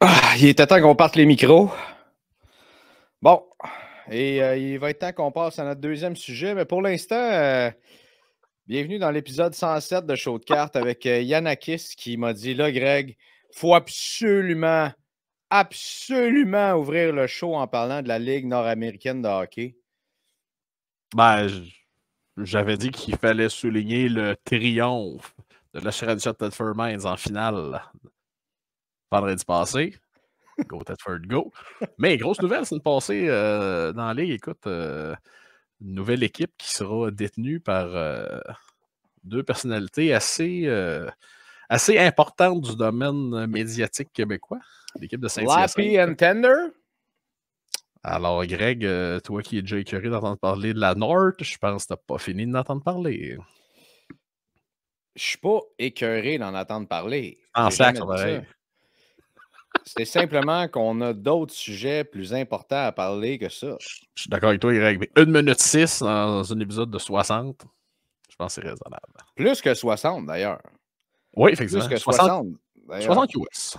Ah, il était temps qu'on parte les micros. Bon, et euh, il va être temps qu'on passe à notre deuxième sujet, mais pour l'instant, euh, bienvenue dans l'épisode 107 de Show de cartes avec Yannakis euh, Yanakis qui m'a dit là, Greg, faut absolument, absolument ouvrir le show en parlant de la Ligue nord-américaine de hockey. Ben, j'avais dit qu'il fallait souligner le triomphe de la de Mines en finale du passé. Go Tedford, go. Mais grosse nouvelle, c'est de passer euh, dans la ligue. Écoute, euh, une nouvelle équipe qui sera détenue par euh, deux personnalités assez, importantes du domaine médiatique québécois. L'équipe de saint Lappy and Tender. Alors, Greg, toi qui es déjà écœuré d'entendre parler de la North, je pense que tu pas fini d'entendre parler. Je suis pas écœuré d'en entendre parler. En sac, ça c'est simplement qu'on a d'autres sujets plus importants à parler que ça. Je suis d'accord avec toi, Greg. Mais une minute six dans un épisode de 60, je pense que c'est raisonnable. Plus que 60, d'ailleurs. Oui, effectivement. Plus que 60. 60, 60 US.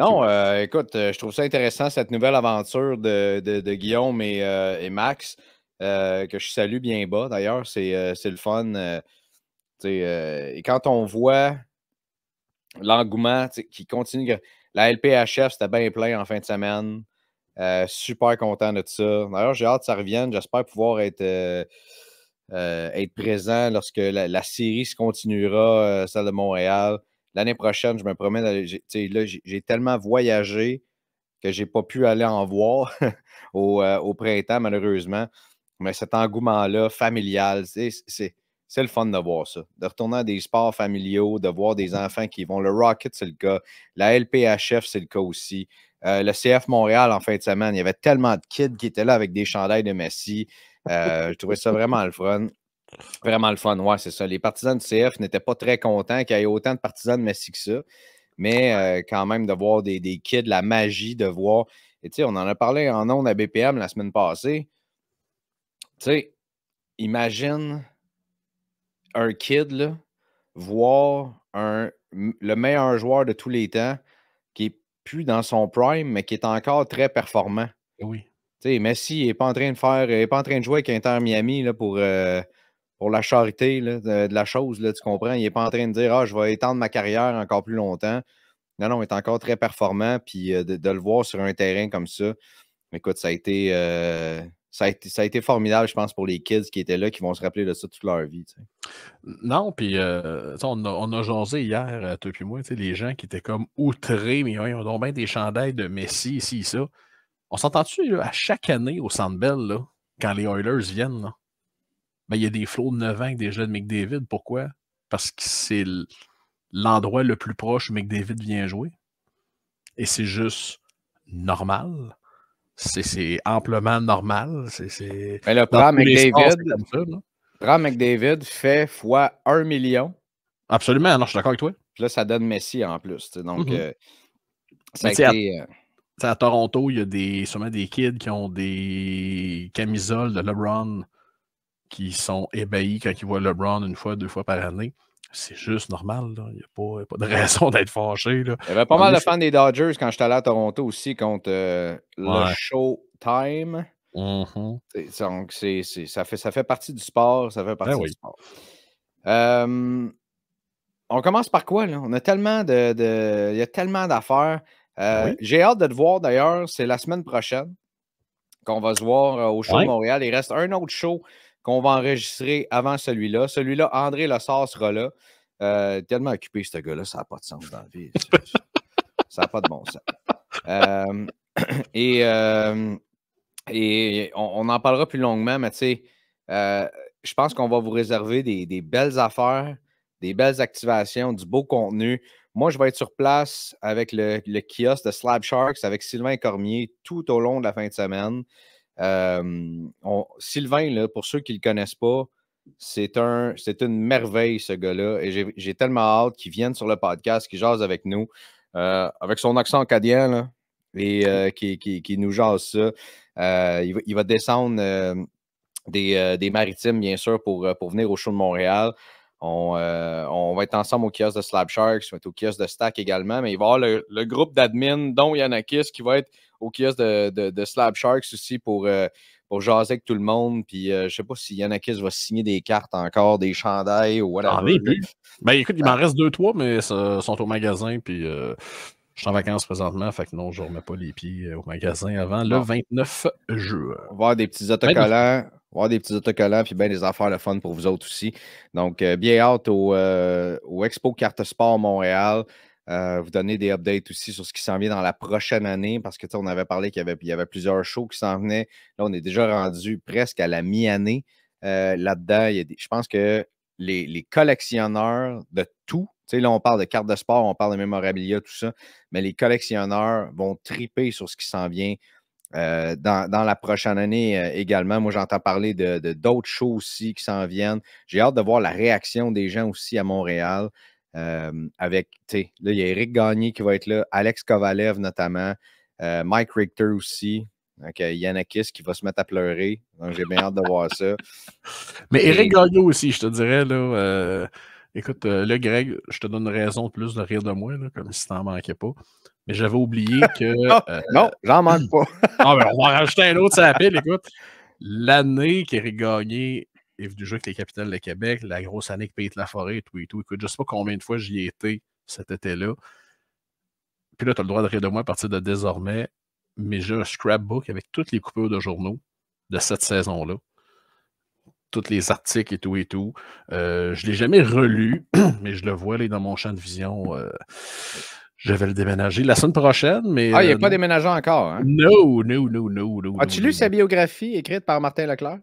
non, euh, écoute, euh, je trouve ça intéressant, cette nouvelle aventure de, Guillaume et, euh, Max, que je salue bien bas. D'ailleurs, c'est le fun. et quand on voit l'engouement qui continue la LPHF, c'était bien plein en fin de semaine. Euh, super content de ça. D'ailleurs, j'ai hâte que ça revienne. J'espère pouvoir être, euh, euh, présent lorsque la, série se continuera, celle de Montréal. L'année prochaine, je me promets là, J'ai tellement voyagé que j'ai pas pu aller en voir au, au, printemps, malheureusement. Mais cet engouement-là, familial, c'est c'est le fun de voir ça. De retourner à des sports familiaux, de voir des mhm. enfants qui vont. Le Rocket, c'est le cas. La LPHF, c'est le cas aussi. Euh, le CF Montréal, en fin de semaine, il y avait tellement de kids qui étaient là avec des chandails de Messi. Euh, je trouvais ça vraiment le fun. Vraiment le fun, ouais, c'est ça. Les partisans du CF n'étaient pas très contents qu'il y ait autant de partisans de Messi que ça. Mais euh, quand même, de voir des, des, kids, la magie, de voir. Et tu sais, on en a parlé en ondes à BPM la semaine passée. Tu sais, imagine un kid, là, voir un, le meilleur joueur de tous les temps qui est plus dans son prime, mais qui est encore très performant. Oui. sais Messi n'est pas en train de faire, il est pas en train de jouer avec Inter Miami là, pour, euh, pour la charité de, la chose, là, tu comprends? Il n'est pas en train de dire Ah, je vais étendre ma carrière encore plus longtemps. Non, non, il est encore très performant, puis euh, de, le voir sur un terrain comme ça. Écoute, ça a été. Euh, ça a, été, formidable, je pense, pour les kids qui étaient là, qui vont se rappeler de ça toute leur vie. Non, puis euh, on, a, on jasé hier, euh, toi puis moi, les gens qui étaient comme outrés, mais ils ont bien des chandails de Messi, ici, ça. On s'entend-tu à chaque année au Centre Bell, quand les Oilers viennent, ben, il y a des flots de 9 ans avec des jeunes McDavid. Pourquoi? Parce que c'est l'endroit le plus proche où McDavid vient jouer. Et c'est juste normal c'est amplement normal. C'est, Mais le Brad McDavid, fait fois 1 million. Absolument, non, je suis d'accord avec toi. là, ça donne Messi en plus. Donc, c'est mm-hmm. euh, euh, à, Toronto, il y a des, sûrement des kids qui ont des camisoles de LeBron qui sont ébahis quand ils voient LeBron une fois, deux fois par année c'est juste normal. Il n'y a, pas de raison d'être fâché. Là. Il y avait pas mal de fans des Dodgers quand j'étais allé à Toronto aussi contre euh, le Showtime. Mm-hmm. Donc, ça, fait, ça fait partie du sport. Ça fait ben partie du sport. on commence par quoi? Là? On a tellement de, de Il y a tellement d'affaires. Euh, ben j'ai hâte de te voir d'ailleurs. C'est la semaine prochaine qu'on va se voir euh, au show de Montréal. Il reste un autre show qu'on va enregistrer avant celui-là. Celui-là, André Lassard sera là. Euh, tellement occupé, ce gars-là, ça n'a pas de sens dans la vie. ça n'a pas de bon sens. Euh, et, euh, et on, en parlera plus longuement, mais tu sais, je pense qu'on va vous réserver des, belles affaires, des belles activations, du beau contenu. Moi, je vais être sur place avec le, le kiosque de Slab Sharks, avec Sylvain Cormier tout au long de la fin de semaine. Euh, Sylvain, pour ceux qui ne le connaissent pas, c'est un, une merveille, ce gars-là. Et j'ai tellement hâte qu'il vienne sur le podcast, qu'il jase avec nous, euh, avec son accent acadien, et euh, qui, nous jase ça. Il va, descendre des, maritimes, bien sûr, pour, pour venir au show de Montréal. On, va être ensemble au kiosque de Slab Sharks, on va être au kiosque de Stack également, mais il va y avoir le, groupe d'admin, dont Yannakis, qui va être au kiosque de, de, Slab Sharks aussi euh, pour, jaser avec tout le monde. Puis euh, je sais pas si Yanakis va signer des cartes encore, des chandails ou whatever. Ben écoute, il m'en ah. reste deux, trois, mais ils sont au magasin. Puis euh, je suis en vacances présentement, fait que non, je remets pas les pieds au magasin avant le 29 juin. Voir des petits ben, autocollants. voir des petits autocollants puis bien des affaires de fun pour vous autres aussi. Donc, bien hâte au, au Expo Carte Sport Montréal. Euh, vous donner des updates aussi sur ce qui s'en vient dans la prochaine année, parce que on avait parlé qu'il y avait, plusieurs shows qui s'en venaient. Là, on est déjà rendu presque à la mi-année euh, là-dedans. je pense que les, collectionneurs de tout, tu sais, là, on parle de cartes de sport, on parle de mémorabilia, tout ça, mais les collectionneurs vont triper sur ce qui s'en vient euh, dans, la prochaine année également. Moi, j'entends parler de, d'autres shows aussi qui s'en viennent. J'ai hâte de voir la réaction des gens aussi à Montréal avec, tu sais, là, il y a Eric Gagné qui va être là, Alex Kovalev notamment, euh, Mike Richter aussi. Yannick euh, Yanakis qui va se mettre à pleurer. Donc, j'ai bien hâte de voir ça. Mais Eric Gagné aussi, je te dirais, là. Euh, écoute, là, Greg, je te donne raison de plus de rire de moi, là, comme si t'en manquais pas. Mais j'avais oublié que. Ah, non, j'en manque pas. Ah, ben, on va en rajouter un autre, ça appelle, écoute. L'année qu'Éric Gagné est venu jouer avec les capitales de Québec, la grosse année qui paye de la Forêt et tout et tout. Écoute, je ne sais pas combien de fois j'y été cet été-là. Puis là, tu as le droit de rire de moi à partir de désormais, mais j'ai un scrapbook avec toutes les coupures de journaux de cette saison-là. Tous les articles et tout et tout. Euh, je ne l'ai jamais relu, mais je le vois là, dans mon champ de vision. Euh, je vais le déménager la semaine prochaine, mais. Ah, il n'est euh, pas déménagé encore, hein? Non, non, non, non, As-tu lu sa biographie écrite par Martin Leclerc?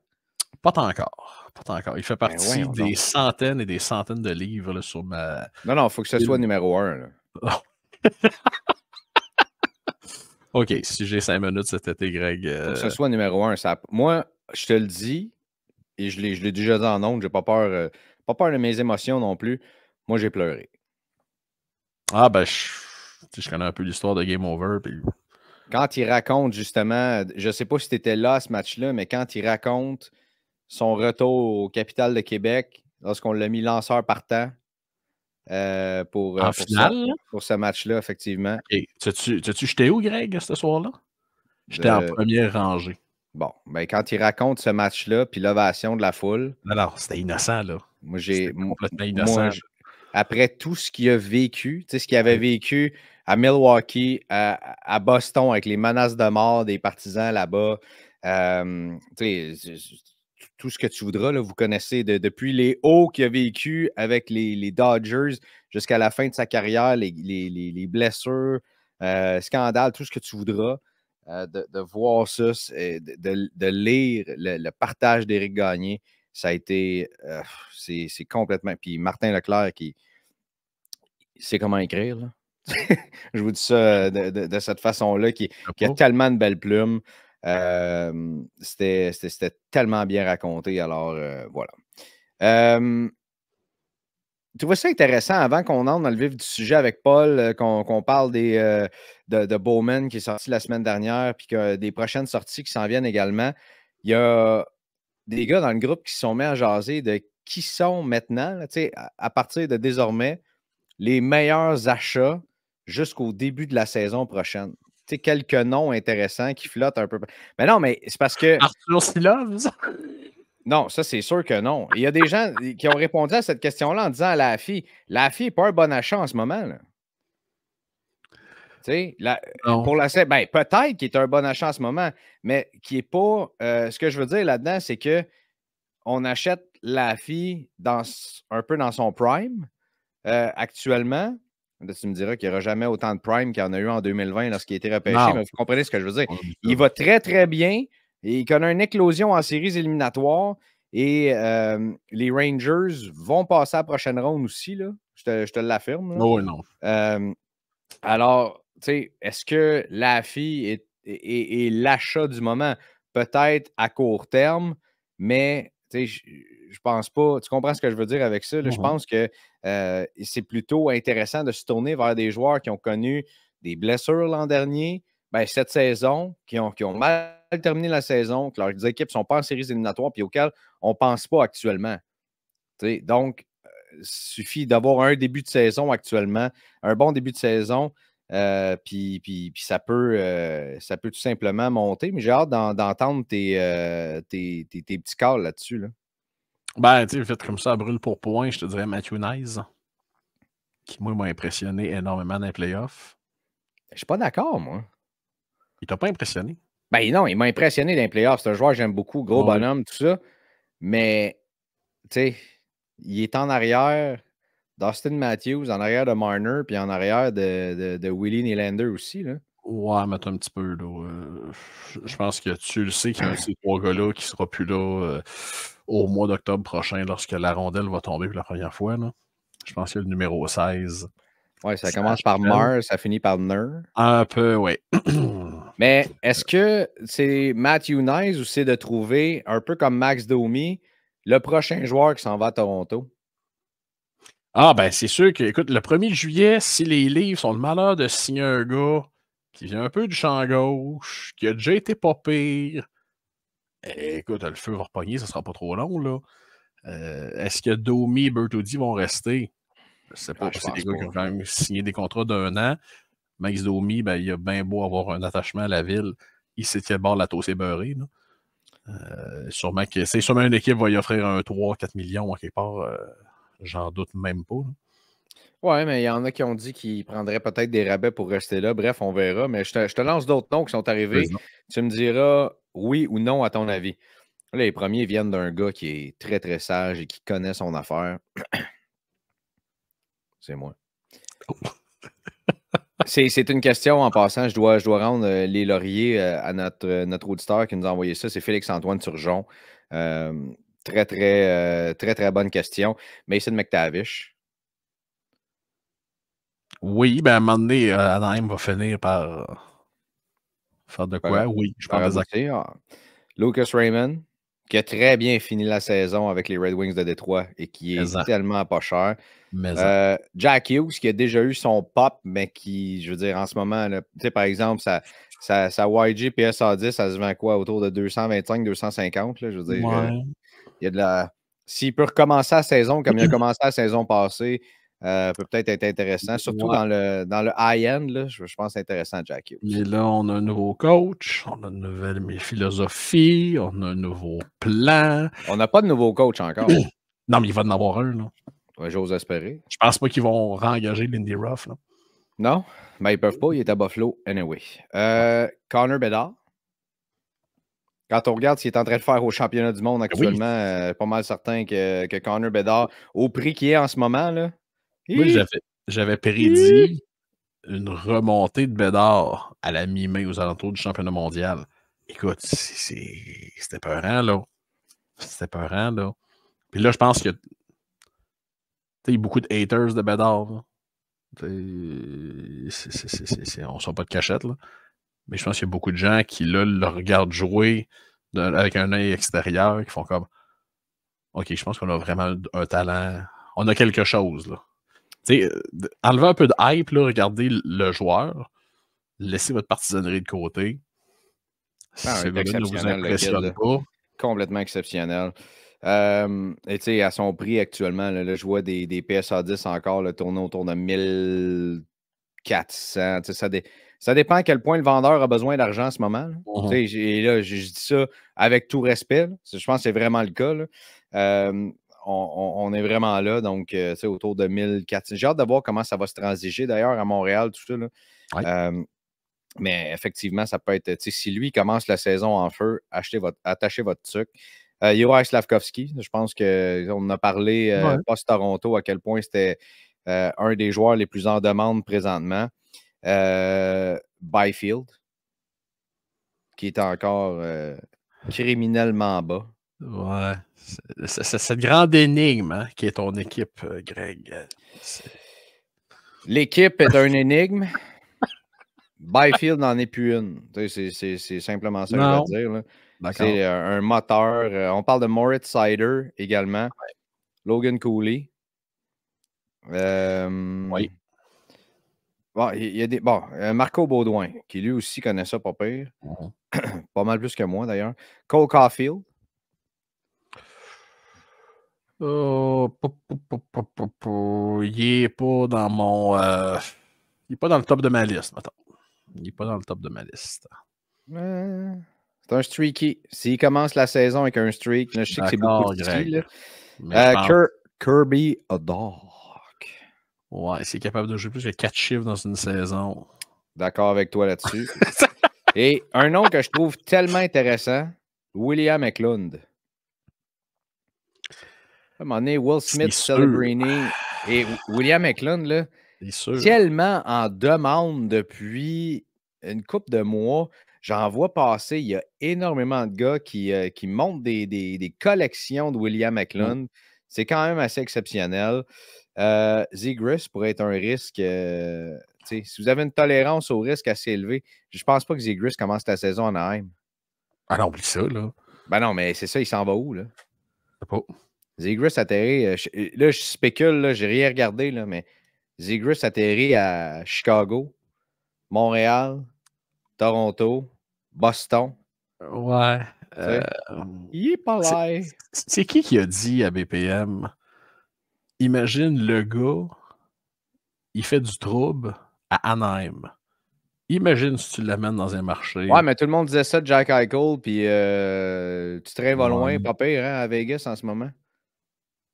Pas encore. Il fait ben partie des centaines et des centaines de livres sur ma. Non, non, il faut que ce soit numéro un. OK, si j'ai cinq minutes c'était Greg. Faut que ce euh, soit numéro un. Ça... Moi, je te le dis, et je l'ai déjà dit en ondes, j'ai pas peur, euh, pas peur de mes émotions non plus. Moi, j'ai pleuré. Ah, ben, je, connais un peu l'histoire de Game Over. Quand il raconte, justement, je sais pas si tu étais là ce match-là, mais quand il raconte son retour au capital de Québec lorsqu'on l'a mis lanceur partant euh, pour, euh, pour, Ce, match-là, effectivement. Et tu tu jeté où, Greg, ce soir-là? J'étais en euh, première rangée. Bon, mais ben, quand il raconte ce match-là, puis l'ovation de la foule. Alors, c'était innocent, là. Moi, j'ai. Complètement innocent. après tout ce qu'il a vécu, tu sais, ce qu'il avait vécu à Milwaukee, à, Boston, avec les menaces de mort des partisans là-bas, tu sais, tout ce que tu voudras. Là, vous connaissez depuis les hauts qu'il a vécu avec les, Dodgers jusqu'à la fin de sa carrière, les, les, blessures, euh, scandales, tout ce que tu voudras. Euh, de, voir ça, de, lire le, partage d'Éric Gagné, ça a été. Euh, c'est complètement. Puis Martin Leclerc qui sait comment écrire. Je vous dis ça de, cette façon-là, qui, a tellement de belles plumes. Euh, c'était tellement bien raconté. Alors, euh, voilà. Euh, tu vois ça intéressant avant qu'on entre dans le vif du sujet avec Paul, qu'on parle des, de, Bowman qui est sorti la semaine dernière, puis que des prochaines sorties qui s'en viennent également. Il y a des gars dans le groupe qui se sont mis à jaser de qui sont maintenant, tu à partir de désormais, les meilleurs achats jusqu'au début de la saison prochaine quelques noms intéressants qui flottent un peu. Mais non, mais c'est parce que. Arthur Non, ça, c'est sûr que non. Il y a des gens qui ont répondu à cette question-là en disant à la fille La fille n'est pas un bon achat en ce moment. Là. La, pour la ben, peut-être qu'il est un bon achat en ce moment, mais qui est pas. Euh, ce que je veux dire là-dedans, c'est que on achète la fille dans, un peu dans son prime euh, actuellement, tu me diras qu'il n'y aura jamais autant de prime qu'il y en a eu en 2020 lorsqu'il a été repêché, mais vous comprenez ce que je veux dire. Il va très, très bien. Il connaît une éclosion en séries éliminatoires et euh, les Rangers vont passer à la prochaine ronde aussi. Là. Je te, je te l'affirme. Oh, non, non. Euh, alors, tu sais, est-ce que la fille est, l'achat du moment? Peut-être à court terme, mais je, je pense pas. Tu comprends ce que je veux dire avec ça? Je mmh pense que euh, c'est plutôt intéressant de se tourner vers des joueurs qui ont connu des blessures l'an dernier, ben, cette saison, qui ont, qui ont mal terminé la saison, que leurs équipes ne sont pas en séries éliminatoires, puis auxquelles on ne pense pas actuellement. donc, il euh, suffit d'avoir un début de saison actuellement, un bon début de saison, euh, puis, ça, peut, ça peut tout simplement monter. Mais j'ai hâte d'entendre tes, petits calls là-dessus. Là. Ben, tu sais, fait comme ça, brûle pour point, je te dirais Matthew Nice, qui, moi, m'a impressionné énormément dans les playoffs. Je suis pas d'accord, moi. Il t'a pas impressionné? Ben non, il m'a impressionné dans les playoffs. C'est un joueur que j'aime beaucoup, gros bonhomme, tout ça. Mais, tu sais, il est en arrière d'Austin Matthews, en arrière de Marner, puis en arrière de, de, Willie Nylander aussi, là. Ouais, mais un petit peu, là. Euh, je pense que tu le sais qu'il y a ces trois gars-là qui ne sera plus là. Euh, au mois d'octobre prochain, lorsque la rondelle va tomber pour la première fois. Je pense que le numéro 16. Oui, ça commence par M, ça finit par Ner. Un peu, oui. Mais est-ce que c'est Matthew Nice ou c'est de trouver, un peu comme Max Domi, le prochain joueur qui s'en va à Toronto? Ah, ben, c'est sûr que, écoute, le 1er juillet, si les livres sont le malheur de signer un gars qui vient un peu du champ gauche, qui a déjà été pas pire, euh, écoute, le feu va repogner, ça sera pas trop long, là. Euh, est-ce que Domi et Bertoudi vont rester? Je sais pas. Ah, c'est des gars qui ont quand même signé des contrats d'un an. Max Domi, ben, il a bien beau avoir un attachement à la ville. Il sait qu'il bord la tosse est beurrée. Euh, sûrement que c'est sûrement une équipe va y offrir un 3-4 millions à quelque part. J'en doute même pas. Ouais, Oui, mais il y en a qui ont dit qu'ils prendraient peut-être des rabais pour rester là. Bref, on verra. Mais je te lance d'autres noms qui sont arrivés. Tu me diras oui ou non, à ton avis? les premiers viennent d'un gars qui est très, très sage et qui connaît son affaire. C'est moi. C'est une question en passant. Je dois, je dois rendre euh, les lauriers euh, à notre, euh, notre auditeur qui nous a envoyé ça. C'est Félix-Antoine Turgeon. très, très, très, très bonne question. Mason McTavish. Oui, ben à un va finir par Faire de quoi? oui, je pense Lucas Raymond, qui a très bien fini la saison avec les Red Wings de Détroit et qui est tellement pas cher. Euh, Jack Hughes, qui a déjà eu son pop, mais qui, je veux dire, en ce moment, sais par exemple, sa, ça YG PSA10, ça se vend quoi autour de 225-250. Je veux dire, euh, il y a de la. S'il peut recommencer la saison comme il a commencé la saison passée, euh, peut peut-être être intéressant, surtout dans le, dans le high-end. Je, pense intéressant, Jack Hughes. là, on a un nouveau coach, on a une nouvelle philosophie, on a un nouveau plan. On n'a pas de nouveau coach encore. non, mais il va en avoir un. J'ose espérer. Je pense pas qu'ils vont réengager Lindy Ruff. Là. Non, mais ben, ils peuvent pas, il est à Buffalo anyway. Euh, Connor Bedard. Quand on regarde ce qu'il est en train de faire au championnat du monde ben actuellement, euh, pas mal certain que, que Connor Bedard, au prix qu'il est en ce moment, là, moi, j'avais, prédit une remontée de Bédard à la mi-mai aux alentours du championnat mondial. Écoute, c'était peurant, là. C'était peurant, là. Puis là, je pense que. il y a beaucoup de haters de Bédard. on ne sort pas de cachette, là. Mais je pense qu'il y a beaucoup de gens qui, là, le regardent jouer avec un œil extérieur, qui font comme. Ok, je pense qu'on a vraiment un talent. On a quelque chose, là. Enlever enlevez un peu de hype, regardez le joueur, laissez votre partisanerie de côté. Ah c'est ne Complètement exceptionnel. Euh, et tu sais, à son prix actuellement, le je vois des, PSA 10 encore le tourner autour de 1400. Ça, dépend à quel point le vendeur a besoin d'argent en ce moment. Mm-hmm. Et là, je dis ça avec tout respect. Je pense que c'est vraiment le cas. Euh, on, est vraiment là. Donc, c'est euh, autour de 1400. J'ai hâte de voir comment ça va se transiger d'ailleurs à Montréal, tout ça. Euh, mais effectivement, ça peut être. Si lui commence la saison en feu, votre, attachez votre truc. Euh, Slavkovski, je pense qu'on a parlé euh, post-Toronto à quel point c'était un des joueurs les plus en demande présentement. Byfield, qui est encore criminellement bas. Ouais. C'est cette grande énigme hein, qui est ton équipe, euh, Greg. L'équipe est un énigme. Byfield n'en est plus une. C'est simplement ça que je veux dire. C'est euh, un moteur. Euh, on parle de Moritz Sider également. Logan Cooley. oui. Bon, il a des, bon, Marco Baudouin, qui lui aussi connaît ça pas pire. Mmh. pas mal plus que moi d'ailleurs. Cole Caulfield. Euh, il n'est pas dans mon. Euh, il est pas dans le top de ma liste, Il est pas dans le top de ma liste. c'est un streaky. S'il commence la saison avec un streak, je sais que c'est beaucoup de euh, Kirby adore. Ouais, c'est capable de jouer plus que 4 chiffres dans une saison. D'accord avec toi là-dessus. Et un nom que je trouve tellement intéressant, William Eklund. À un moment donné, Will Smith, Celebrini et William Eklund, là, tellement en demande depuis une couple de mois. J'en vois passer, il y a énormément de gars qui, euh, montent des, collections de William mmh. Eklund. C'est quand même assez exceptionnel. Euh, pourrait être un risque. Euh, si vous avez une tolérance au risque assez élevée, je pense pas que Zigris commence la saison en AIM. Ah non, oublie ça, là. Ben non, mais c'est ça, il s'en va où, là? pas. Zegris atterrit. Euh, euh, là, je spécule, j'ai rien regardé, là, mais Zegris atterrit à Chicago, Montréal, Toronto, Boston. Ouais. Euh, il est pas là. C'est qui qui a dit à BPM Imagine le gars, il fait du trouble à Anaheim. Imagine si tu l'amènes dans un marché. Ouais, mais tout le monde disait ça Jack Eichel, puis tu te rêves loin, pas pire, hein, à Vegas en ce moment.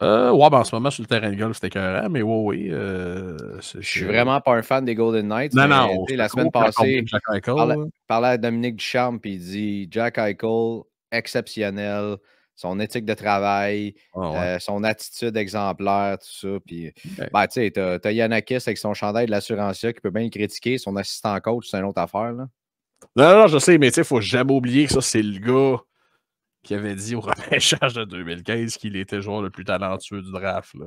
Euh, ouais, ben en ce moment, sur le terrain de golf, c'était écœurant, mais ouais, oui. Euh, je suis vraiment pas un fan des Golden Knights. Non, non. La semaine passée, je parlais à Dominique Duchamp puis il dit Jack Eichel, exceptionnel, son éthique de travail, ah, euh, son attitude exemplaire, tout ça. Puis, ben, tu sais, t'as, Yanakis avec son chandail de l'assurance qui peut bien le critiquer, son assistant coach, c'est une autre affaire, là. Non, non, je sais, mais tu sais, faut jamais oublier que ça, c'est le gars qui avait dit au repêchage de 2015 qu'il était joueur le plus talentueux du draft. Là.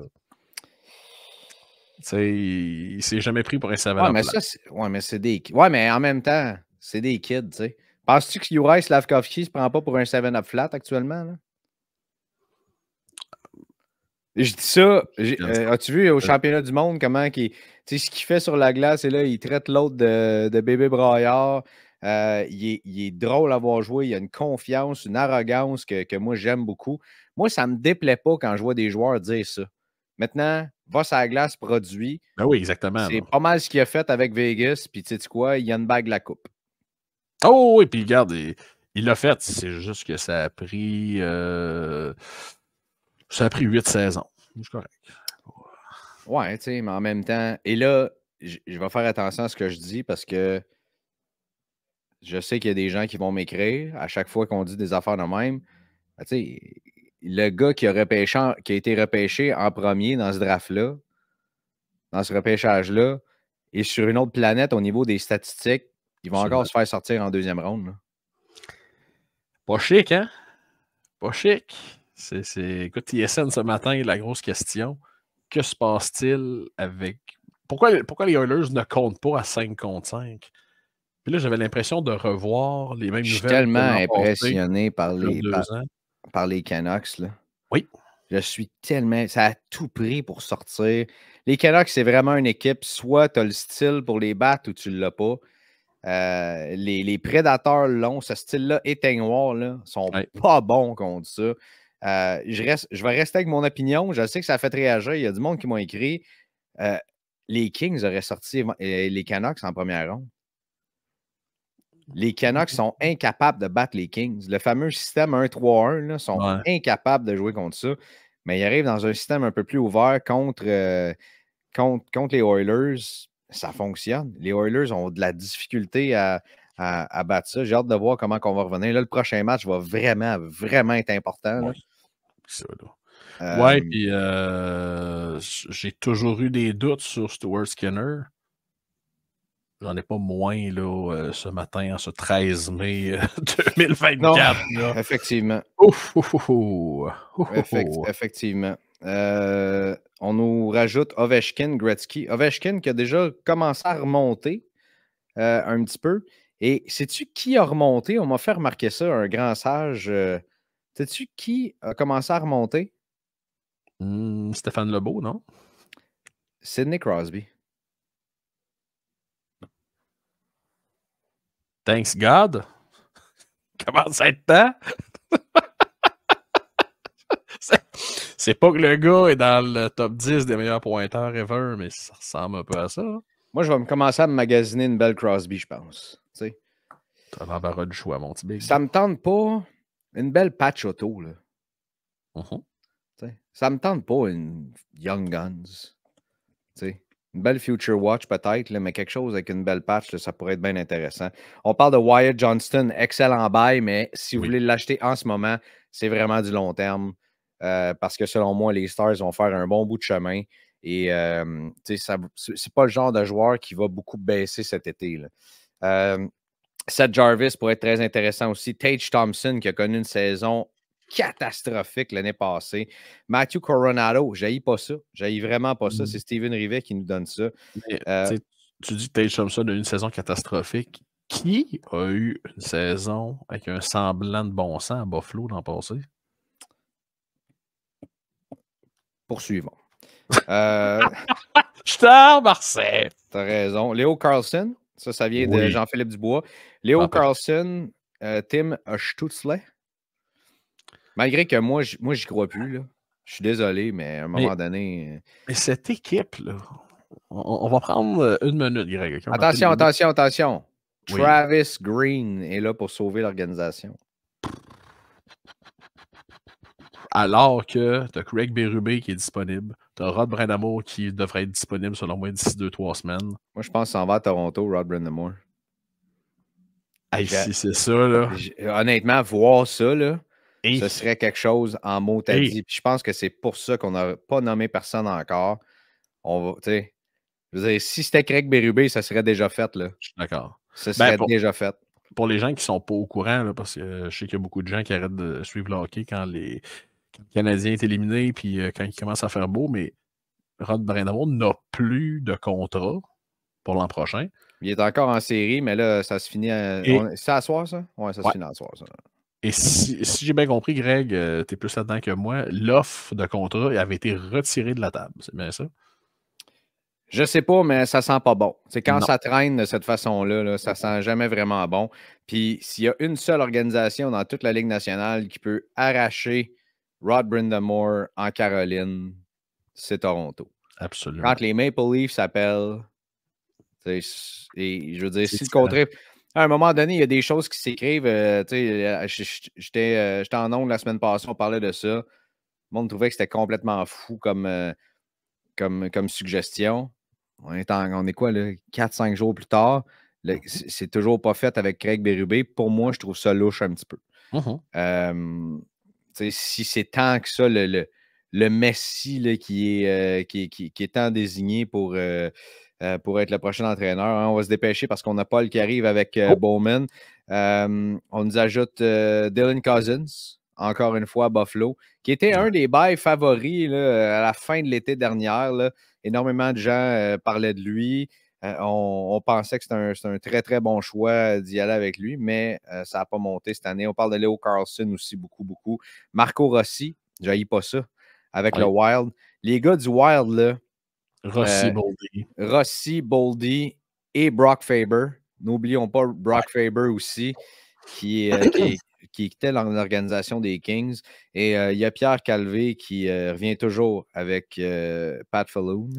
ne il s'est jamais pris pour un 7-up mais ça, ouais, mais c'est Ouais, mais en même temps, c'est des kids, Penses-tu que Juraj Slavkovski se prend pas pour un 7-up flat actuellement? Là? Je dis ça. Euh, as-tu vu au euh. championnat du monde comment qui, ce qu'il fait sur la glace et là, il traite l'autre de, de, bébé braillard. Euh, il, est, drôle à voir jouer. Il a une confiance, une arrogance que, moi, j'aime beaucoup. Moi, ça me déplaît pas quand je vois des joueurs dire ça. Maintenant, va sur glace, produit. Ah oui, exactement. C'est pas mal ce qu'il a fait avec Vegas. Puis, tu sais quoi, il a une bague la coupe. Oh oui, puis regarde, il l'a fait. C'est juste que ça a pris. Euh, ça a pris huit saisons. C'est correct. Ouais, tu sais, mais en même temps. Et là, je vais faire attention à ce que je dis parce que je sais qu'il y a des gens qui vont m'écrire à chaque fois qu'on dit des affaires de même. Ben, le gars qui a, qui a été repêché en premier dans ce draft-là, dans ce repêchage-là, est sur une autre planète au niveau des statistiques, il va encore se faire sortir en deuxième ronde. Pas chic, hein? Pas chic. C'est, c'est... Écoute, TSN ce matin, la grosse question. Que se passe-t-il avec. Pourquoi, pourquoi les Oilers ne comptent pas à 5 contre 5? Puis là, j'avais l'impression de revoir les mêmes nouvelles. Je suis tellement impressionné par les, par, les Canucks. Oui. Je suis tellement. Ça a tout pris pour sortir. Les Canucks, c'est vraiment une équipe. Soit tu as le style pour les battre ou tu ne l'as pas. Euh, les, les, prédateurs longs, ce style-là éteignoir, là, sont pas bons contre ça. Euh, je, reste, je vais rester avec mon opinion. Je sais que ça a fait réagir. Il y a du monde qui m'a écrit. Euh, les Kings auraient sorti les Canucks en première ronde les Canucks sont incapables de battre les Kings. Le fameux système 1-3-1, sont incapables de jouer contre ça. Mais ils arrivent dans un système un peu plus ouvert contre, euh, contre, les Oilers. Ça fonctionne. Les Oilers ont de la difficulté à, à, battre ça. J'ai hâte de voir comment on va revenir. Là, le prochain match va vraiment, vraiment être important. Là. Euh, puis euh, j'ai toujours eu des doutes sur Stuart Skinner. J'en ai pas moins là, euh, ce matin, ce 13 mai 2024. Euh, effectivement. Ouf, effectivement. Euh, on nous rajoute Ovechkin, Gretzky. Ovechkin qui a déjà commencé à remonter un petit peu. Et sais-tu qui a remonté? On m'a fait remarquer ça, un grand sage. sais-tu qui a commencé à remonter? Hmm, Stéphane Lebeau, non? Sidney Crosby. Thanks God. comment ça être temps. c'est pas que le gars est dans le top 10 des meilleurs pointeurs ever, mais ça ressemble un peu à ça. Moi, je vais me commencer à me magasiner une belle Crosby, je pense. Tu as l'embarras du choix, mon petit Ça me tente pas une belle patch auto. Là. Mhm. Ça me tente pas une Young Guns. Tu sais. Une belle Future Watch peut-être, mais quelque chose avec une belle patch, ça pourrait être bien intéressant. On parle de Wyatt Johnston, excellent bail, mais si vous voulez l'acheter en ce moment, c'est vraiment du long terme. Euh, parce que selon moi, les Stars vont faire un bon bout de chemin. Et euh, c'est pas le genre de joueur qui va beaucoup baisser cet été. Là. Euh, Seth Jarvis pourrait être très intéressant aussi. Tage Thompson, qui a connu une saison catastrophique l'année passée. Matthew Coronado, j'ai pas ça. J'ai vraiment pas ça. Mmh. C'est Steven Rivet qui nous donne ça. Euh, tu dis que Tate ça d'une saison catastrophique. Qui a eu une saison avec un semblant de bon sens à Buffalo l'an passé? Poursuivons. Euh... Je Marseille. T'as raison. Léo Carlson, ça, ça vient de Jean-Philippe Dubois. Léo Carlson, euh, Tim Stutzle, Malgré que moi, moi j'y crois plus. Là. Je suis désolé, mais à un moment donné. Euh, mais cette équipe, là, on, va prendre euh, une minute, Greg. Attention, attention, attention. Travis Green est là pour sauver l'organisation. Alors que tu Craig Berube qui est disponible, tu Rod Brandamore qui devrait être disponible selon moi d'ici deux, trois semaines. Moi, je pense ça s'en va à Toronto, Rod Brandamore. si c'est ça, là. Honnêtement, voir ça, là. Ce serait quelque chose en mot à dit. je pense que c'est pour ça qu'on n'a pas nommé personne encore. On tu sais, si c'était Craig Bérubé, ça serait déjà fait. Là. d'accord. Ça ben, serait déjà fait. Pour les gens qui ne sont pas au courant, parce que euh, je sais qu'il y a beaucoup de gens qui arrêtent de suivre le hockey quand, les, Canadiens le Canadien est éliminé puis euh, quand il commence à faire beau, mais Rod Brindamore n'a plus de contrat pour l'an prochain. Il est encore en série, mais là, ça se finit. À, c'est à soir, ça? Oui, ça se finit à soir, ça. Et si, j'ai bien compris, Greg, euh, tu es plus là-dedans que moi, l'offre de contrat avait été retirée de la table. C'est bien ça? Je sais pas, mais ça sent pas bon. C'est quand ça traîne de cette façon-là, ça sent jamais vraiment bon. Puis s'il y a une seule organisation dans toute la Ligue nationale qui peut arracher Rod Brindamore en Caroline, c'est Toronto. Absolument. Quand les Maple Leafs s'appellent, je veux dire, si le, contrat, à un moment donné, il y a des choses qui s'écrivent. Euh, euh, euh, j'étais en ondes la semaine passée, on parlait de ça. Le monde trouvait que c'était complètement fou comme, comme, comme suggestion. On est, quoi, 4-5 jours plus tard. Mmh c'est toujours pas fait avec Craig Bérubé. Pour moi, je trouve ça louche un petit peu. Mmh si c'est tant que ça, le, le, le Messi qui, est, qui, qui, est tant désigné pour euh, pour être le prochain entraîneur. Hein. On va se dépêcher parce qu'on a Paul qui arrive avec euh, oh! Bowman. Euh, on nous ajoute Dylan Cousins, encore une fois à Buffalo, qui était un des bails favoris à la fin de l'été dernière. Énormément de gens parlaient de lui. On, pensait que c'était un, très, très bon choix d'y aller avec lui, mais ça n'a pas monté cette année. On parle de Léo Carlson aussi beaucoup, beaucoup. Marco Rossi, j'haïs pas ça, avec le Wild. Les gars du Wild, là, euh, Rossi, Boldy. Rossi, et Brock Faber. N'oublions pas Brock Faber aussi, qui, euh, qui, était l'organisation des Kings. Et euh, il y a Pierre Calvé qui revient toujours avec Pat Falloon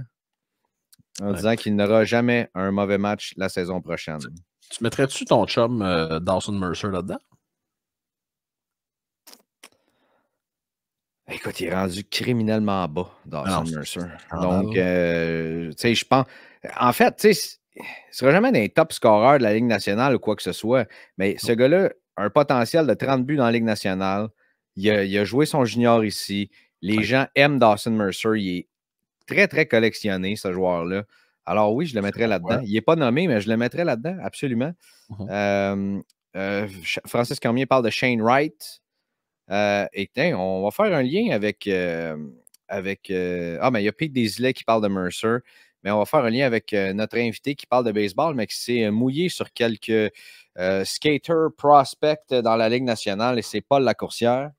en disant qu'il n'aura jamais un mauvais match la saison prochaine. tu mettrais-tu ton chum Dawson Mercer là-dedans? Écoute, il est rendu criminellement bas, Dawson ah, Mercer. Donc, euh, tu sais, je pense. En fait, tu sais, il ne sera jamais des top scoreurs de la Ligue nationale ou quoi que ce soit, mais ce gars-là a un potentiel de 30 buts dans la Ligue nationale. Il a, joué son junior ici. Les gens aiment Dawson Mercer. Il est très, très collectionné, ce joueur-là. Alors oui, je le mettrais là-dedans. Il n'est pas nommé, mais je le mettrais là-dedans, absolument. Mmh euh, euh, Francis Camier parle de Shane Wright. Euh, et on va faire un lien avec. Euh, avec euh, ah, mais ben, il y a Pete Desilets qui parle de Mercer. Mais on va faire un lien avec notre invité qui parle de baseball, mais qui s'est mouillé sur quelques skater skaters prospects dans la Ligue nationale, et c'est Paul Lacourcière.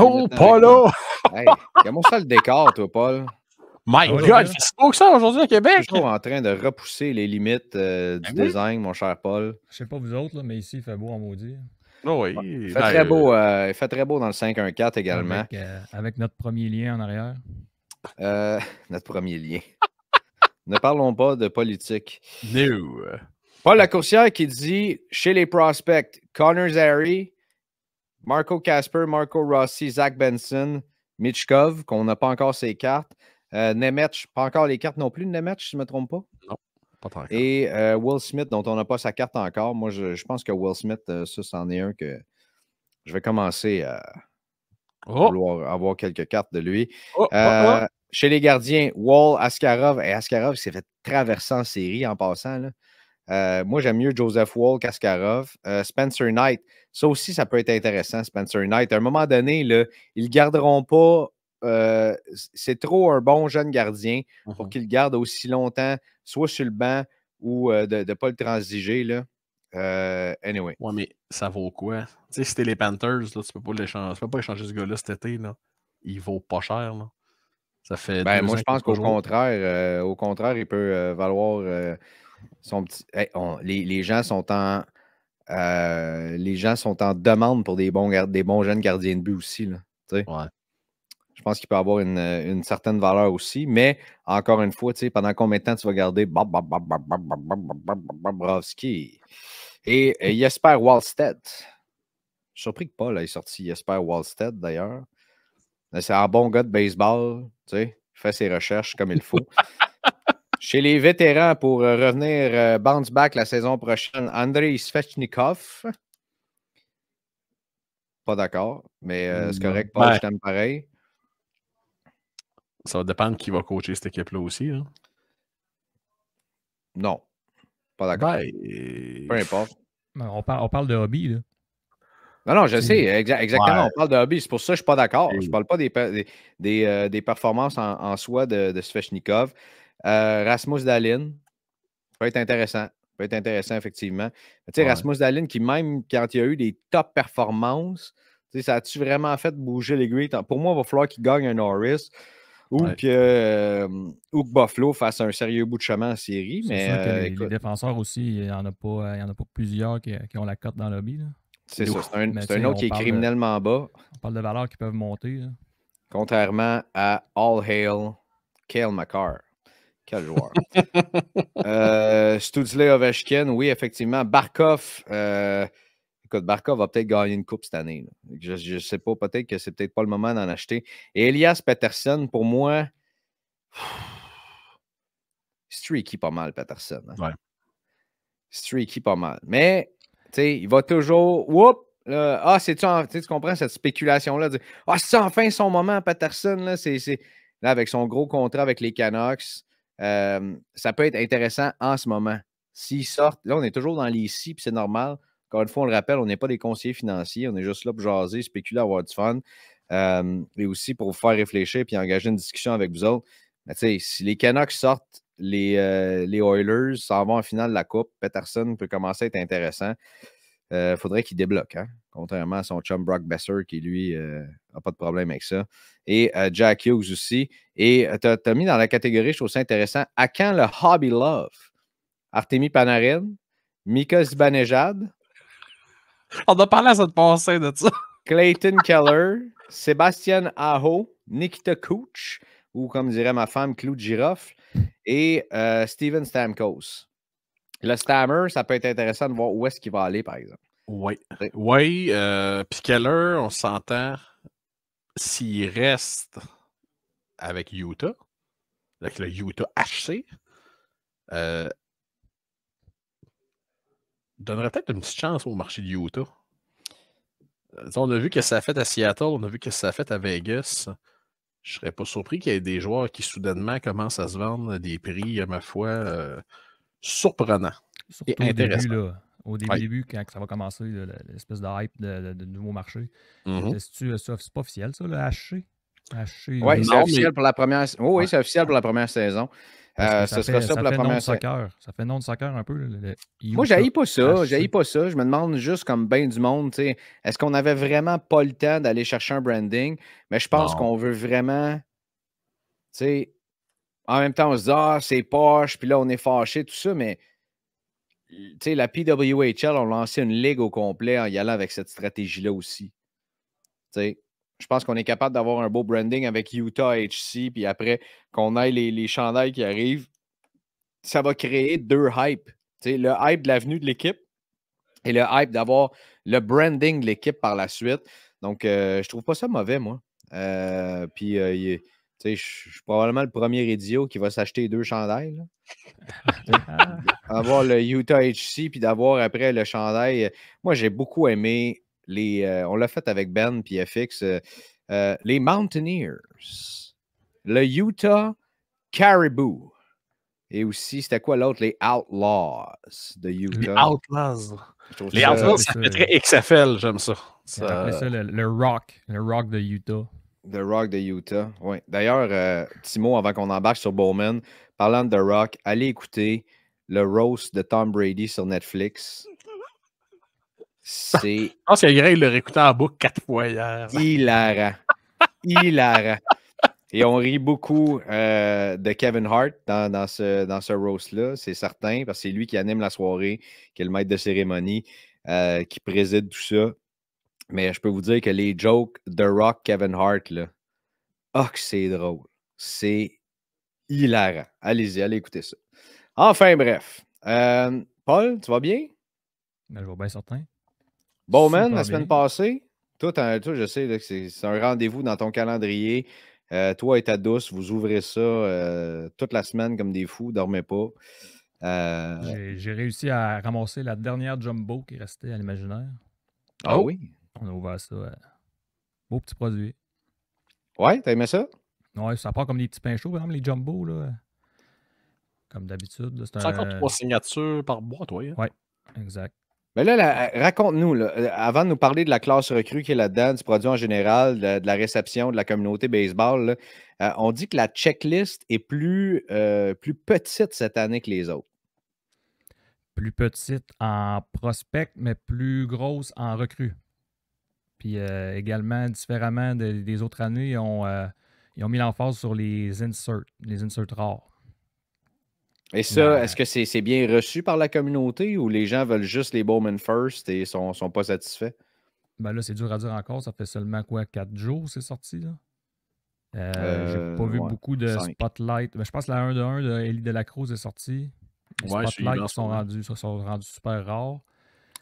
Oh, Paul, oh! hey, comment ça le décor, toi, Paul? My ah God, c'est beau que ça aujourd'hui à Québec. Je suis en train de repousser les limites euh, du ben design, mon cher Paul. Je sais pas vous autres, mais ici, il fait beau en maudit. Ah il fait, ben, très beau, euh, euh, fait très beau dans le 5-1-4 également. »« avec notre premier lien en arrière. notre premier lien. ne parlons pas de politique. New! »« Paul Lacourcière qui dit chez les prospects, Connor Zary, Marco Casper, Marco Rossi, Zach Benson, Mitchkov, qu'on n'a pas encore ses cartes. Euh, Nemetch, pas encore les cartes non plus de si je ne me trompe pas. Non, pas encore. Et euh, Will Smith, dont on n'a pas sa carte encore. Moi, je, pense que Will Smith, euh, ça, c'en est un que je vais commencer à oh! vouloir avoir quelques cartes de lui. Oh, oh, chez les gardiens, Wall, Askarov. Et eh, Askarov s'est fait traverser en série en passant. moi, j'aime mieux Joseph Wall qu'Askarov. Spencer Knight, ça aussi, ça peut être intéressant, Spencer Knight. À un moment donné, ils ne garderont pas euh, c'est trop un bon jeune gardien mmh pour qu'il garde aussi longtemps, soit sur le banc ou euh, de ne pas le transiger. Là. Euh, anyway. Ouais, mais ça vaut quoi? Tu sais, si les Panthers, là, tu peux pas peux pas échanger ce gars-là cet été. Là. Il vaut pas cher. Là. Ça fait ben, moi, je pense qu'au contraire, au contraire, il peut valoir son petit. les, gens sont en. les gens sont en demande pour des bons, des bons jeunes gardiens de but aussi. Là, ouais je pense qu'il peut avoir une, certaine valeur aussi. Mais encore une fois, pendant combien de temps tu vas garder Bobrovski et, yesper Jesper suis Surpris que Paul ait sorti Jesper Wallstead d'ailleurs. C'est un bon gars de baseball, tu sais, fait ses recherches comme il faut. Chez les vétérans, pour revenir bounce back la saison prochaine, Andrei Svechnikov. Pas d'accord, mais c'est correct, Paul, je t'aime pareil. Ça va dépendre qui va coacher cette équipe-là aussi. Hein. Non. Pas d'accord. Ben, Peu euh, importe. Ben, on parle, de hobby, là. Non, non, je sais, exactement. On parle de hobby. C'est pour ça que je ne suis pas d'accord. Je ne parle pas des, euh, performances en, soi de, de Svechnikov. Euh, Rasmus Dalin, peut être intéressant. peut être intéressant, effectivement. tu sais, Rasmus Dalin, qui même quand il y a eu des top performances, ça a-tu vraiment fait bouger l'aiguille? Pour moi, il va falloir qu'il gagne un Norris. Ou que, euh, ou que Buffalo fasse un sérieux bout de chemin en série. Mais que euh, les, défenseurs aussi, il n'y en, a pas plusieurs qui, ont la cote dans le lobby. C'est ça. C'est un, c'est autre qui est criminellement bas. On parle de valeurs qui peuvent monter. Contrairement à All Hail Kale McCarr. Quel joueur. euh, Ovechkin, oui, effectivement. Barkov, euh, Écoute, Barca va peut-être gagner une coupe cette année. Je ne sais pas, peut-être que c'est peut-être pas le moment d'en acheter. Elias Patterson pour moi, streaky pas mal, Patterson. Hein. Streaky pas mal. Mais, tu sais, il va toujours. ah, c'est-tu comprends cette spéculation-là? Ah, c'est enfin son moment, Patterson. Là, avec son gros contrat avec les Canucks, euh, ça peut être intéressant en ce moment. S'ils sortent, là, on est toujours dans les puis c'est normal. Encore une fois, on le rappelle, on n'est pas des conseillers financiers, on est juste là pour jaser, spéculer, avoir du fun. et aussi pour vous faire réfléchir et engager une discussion avec vous autres. Mais si les Canucks sortent, les, euh, les Oilers s'en vont en finale de la Coupe, Peterson peut commencer à être intéressant. Il euh, faudrait qu'il débloque, hein, contrairement à son chum Brock Besser qui, lui, n'a euh, pas de problème avec ça. Et Jack Hughes aussi. Et tu as, mis dans la catégorie, je trouve ça intéressant, à quand le Hobby Love? Artemi Panarin, Mika Zibanejad, on a parlé à cette pensée de ça. Clayton Keller, Sébastien Aho, Nikita Cooch, ou comme dirait ma femme, Claude Girofle, et euh, Steven Stamkos. Le Stammer, ça peut être intéressant de voir où est-ce qu'il va aller, par exemple. Oui. Oui. Euh, puis Keller, on s'entend, s'il reste avec Utah, avec le Utah HC, euh, donnerait peut-être une petite chance au marché du Utah. Euh, on a vu que ça a fait à Seattle, on a vu que ça a fait à Vegas. Je serais pas surpris qu'il y ait des joueurs qui soudainement commencent à se vendre à des prix, à ma foi, euh, surprenants et Au début, là, au début, quand ça va commencer, l'espèce de hype de, de nouveau marché. Mm C'est pas officiel, ça, le HC? HC oui, euh, c'est officiel, pour la première... oh, oui, c'est officiel pour la première saison ça, fait, nom de soccer un peu. Moi, j'haïs pas ça. pas ça. Je me demande juste, comme bien du monde, est-ce qu'on avait vraiment pas le temps d'aller chercher un branding? Mais je pense qu'on veut vraiment. En même temps, on se dit, ah, c'est poche, puis là, on est fâché, tout ça, mais. la PWHL, on lancé une ligue au complet en y allant avec cette stratégie-là aussi. T'sais, je pense qu'on est capable d'avoir un beau branding avec Utah HC, puis après qu'on aille les, les, chandails qui arrivent, ça va créer deux hypes. le hype de l'avenue de l'équipe et le hype d'avoir le branding de l'équipe par la suite. Donc, euh, je trouve pas ça mauvais, moi. Euh, puis, euh, je suis probablement le premier idiot qui va s'acheter deux chandails. Ah. avoir le Utah HC, puis d'avoir après le chandail. Moi, j'ai beaucoup aimé euh, on l'a fait avec Ben puis FX, euh, euh, les Mountaineers, le Utah Caribou, et aussi, c'était quoi l'autre? Les Outlaws de Utah. Les Outlaws. Les Outlaws, ça fait très XFL, j'aime ça. ça... ça le, Rock, le Rock de Utah. The Rock de Utah, oui. D'ailleurs, Timo, avant qu'on embarque sur Bowman, parlant de The Rock, allez écouter le roast de Tom Brady sur Netflix. Je pense que Greg l'a réécouté en boucle quatre fois hier. Hilarant. Hilarant. Et on rit beaucoup euh, de Kevin Hart dans, ce, dans roast-là, c'est certain, parce que c'est lui qui anime la soirée, qui est le maître de cérémonie, euh, qui préside tout ça. Mais je peux vous dire que les jokes de Rock Kevin Hart, là, oh, c'est drôle. C'est hilarant. Allez-y, allez écouter ça. Enfin, bref. Euh, Paul, tu vas bien? Ben, je vais bien certain. Bowman, la semaine passée, toi, je sais que c'est un rendez-vous dans ton calendrier. Euh, toi et ta douce, vous ouvrez ça euh, toute la semaine comme des fous, dormez pas. Euh, j'ai réussi à ramasser la dernière jumbo qui restait à l'imaginaire. Ah oh! oui? On a ouvert ça. Beau petit produit. Ouais, t'as aimé ça? Ouais, ça part comme des petits pains chauds, par les jumbo, là. Comme d'habitude. 53 signatures par boîte, toi. Hein. Ouais, exact. Mais là, raconte-nous, euh, avant de nous parler de la classe recrue qui est là-dedans, du produit en général, de, la réception, de la communauté baseball, euh, on dit que la checklist est plus, euh, plus petite cette année que les autres. Plus petite en prospect, mais plus grosse en recrue. Puis également, différemment des autres années, ils ont, ils ont mis l'emphase sur les inserts, les inserts rares. Et ça, est-ce que c'est bien reçu par la communauté ou les gens veulent juste les Bowman First et sont, sont pas satisfaits? Ben là, c'est dur à dire encore. Ça fait seulement quoi, quatre jours c'est sorti là? Euh, J'ai euh, pas vu beaucoup de Spotlight. Mais ben, je pense que la 1 de 1 de Ellie Delacruz est sortie. Les Spotlight sont rendus, sont rendus super rares.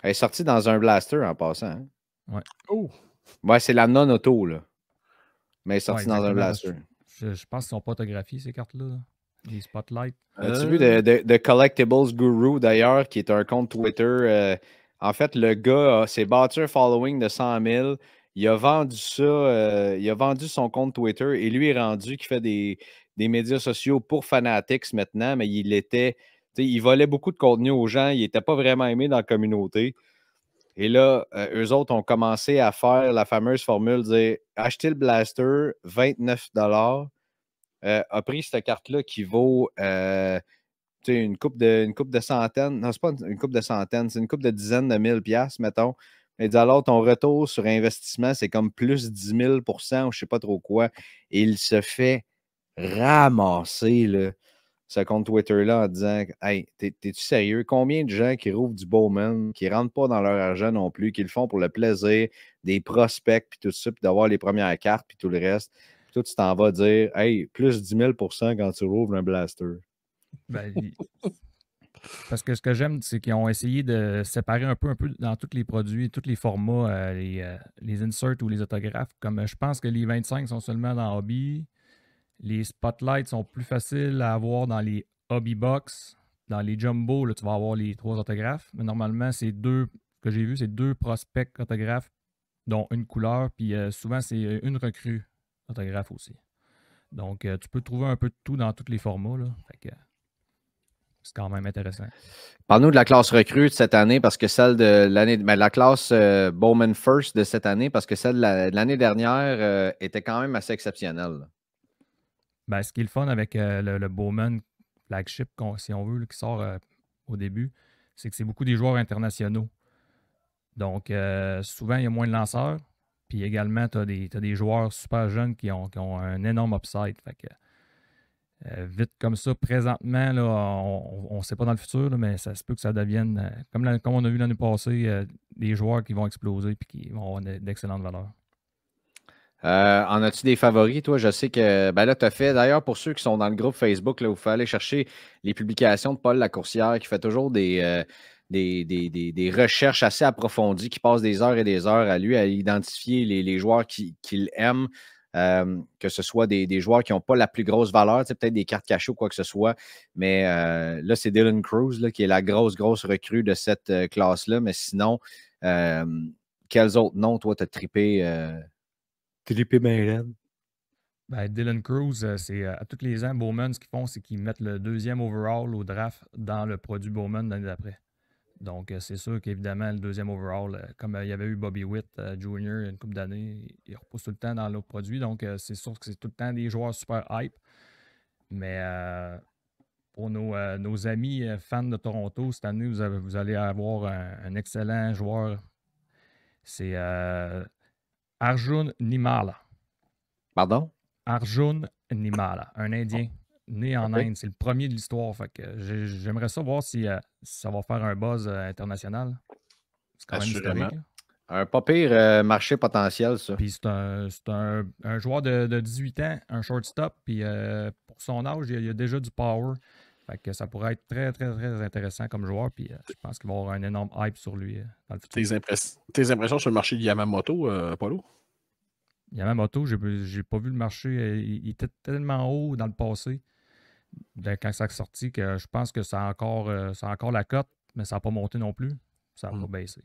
Elle est sortie dans un blaster en passant. Hein? Ouais. Oh! Ouais, c'est la non-auto, là. Mais elle est sortie dans un blaster. Je, pense qu'ils sont pas ces cartes-là. là les spotlights. As-tu euh, vu The, Collectibles Guru, d'ailleurs, qui est un compte Twitter? Euh, en fait, le gars s'est battu following de 100 000 il a vendu ça, euh, il a vendu son compte Twitter et lui est rendu qui fait des, médias sociaux pour Fanatics maintenant, mais il était, il volait beaucoup de contenu aux gens, il n'était pas vraiment aimé dans la communauté. Et là, eux autres ont commencé à faire la fameuse formule dire, acheter le blaster 29 euh, a pris cette carte-là qui vaut euh, une, coupe de, coupe de centaines. Non, c'est pas une, coupe de centaines, c'est une coupe de dizaines de mille piastres, mettons. Il dit alors, ton retour sur investissement, c'est comme plus 10 000 ou je ne sais pas trop quoi. Et il se fait ramasser ce compte Twitter-là en disant Hey, es tu sérieux Combien de gens qui rouvent du Bowman, qui ne rentrent pas dans leur argent non plus, qui le font pour le plaisir, des prospects, puis tout ça, puis d'avoir les premières cartes, puis tout le reste tu t'en vas dire Hey, plus 10 000 quand tu rouvres un blaster. Ben, parce que ce que j'aime, c'est qu'ils ont essayé de séparer un peu, un peu dans tous les produits, tous les formats, euh, euh, les, inserts ou les autographes. Comme euh, je pense que les 25 sont seulement dans Hobby. Les spotlights sont plus faciles à avoir dans les Hobby Box. Dans les Jumbo, là, tu vas avoir les trois autographes. Mais normalement, c'est deux, ce que j'ai vu, c'est deux prospects autographes, dont une couleur. Puis souvent, c'est une recrue autographe aussi. Donc, euh, tu peux trouver un peu de tout dans tous les formats. c'est quand même intéressant. Parle-nous de la classe recrue de cette année, parce que celle de l'année, ben, la classe euh, Bowman First de cette année, parce que celle de, l'année dernière euh, était quand même assez exceptionnelle. Ben, ce qui est le fun avec le, Bowman flagship, si on veut, qui sort au début, c'est que c'est beaucoup des joueurs internationaux. Donc, souvent, il y a moins de lanceurs, puis également, tu as, des joueurs super jeunes qui ont, un énorme upside. Euh, vite comme ça, présentement, là, on ne sait pas dans le futur, mais ça se peut que ça devienne, euh, comme, comme, on a vu l'année passée, euh, des joueurs qui vont exploser et qui vont avoir d'excellentes valeurs. en as-tu des favoris, toi? Je sais que ben là, tu as fait, d'ailleurs, pour ceux qui sont dans le groupe Facebook, là, vous aller chercher les publications de Paul Lacourcière qui fait toujours des, des, recherches assez approfondies qui passent des heures et des heures à lui, à identifier les, joueurs qu'il aime, euh, que ce soit des, joueurs qui n'ont pas la plus grosse valeur, c'est peut-être des cartes cachées ou quoi que ce soit. Mais euh, là, c'est Dylan Cruz qui est la grosse, grosse recrue de cette euh, classe-là. Mais sinon, quels autres noms, toi, t'as trippé? Trippé Maylen. Ben, Dylan Cruz, c'est à tous les ans, Bowman, ce qu'ils font, c'est qu'ils mettent le deuxième overall au draft dans le produit Bowman l'année d'après. Donc, euh, c'est sûr qu'évidemment, le deuxième overall, euh, comme euh, il y avait eu Bobby Witt Jr. une couple d'années, il repousse tout le temps dans l'autre produit. Donc, c'est sûr que c'est tout le temps des joueurs super hype. Mais pour nos, amis fans de Toronto, cette année, vous, allez avoir un, excellent joueur. C'est Arjun Nimala. Pardon? Arjun Nimala, un Indien né en Inde. C'est le premier de l'histoire. j'aimerais savoir si euh, ça va faire un buzz euh, international. C'est quand même historique. Un pas pire euh, marché potentiel, ça. c'est un, joueur de, 18 ans, un shortstop, puis pour son âge, il y, a, déjà du power. Fait que ça pourrait être très, très, très intéressant comme joueur, puis je pense qu'il va avoir un énorme hype sur lui dans le futur. Tes, impressions sur le marché de Yamamoto, Paulo? Yamamoto, j'ai pas vu le marché. il était tellement haut dans le passé quand ça a sorti que je pense que ça a encore, euh, encore la cote, mais ça n'a pas monté non plus. Ça n'a pas hmm. baissé.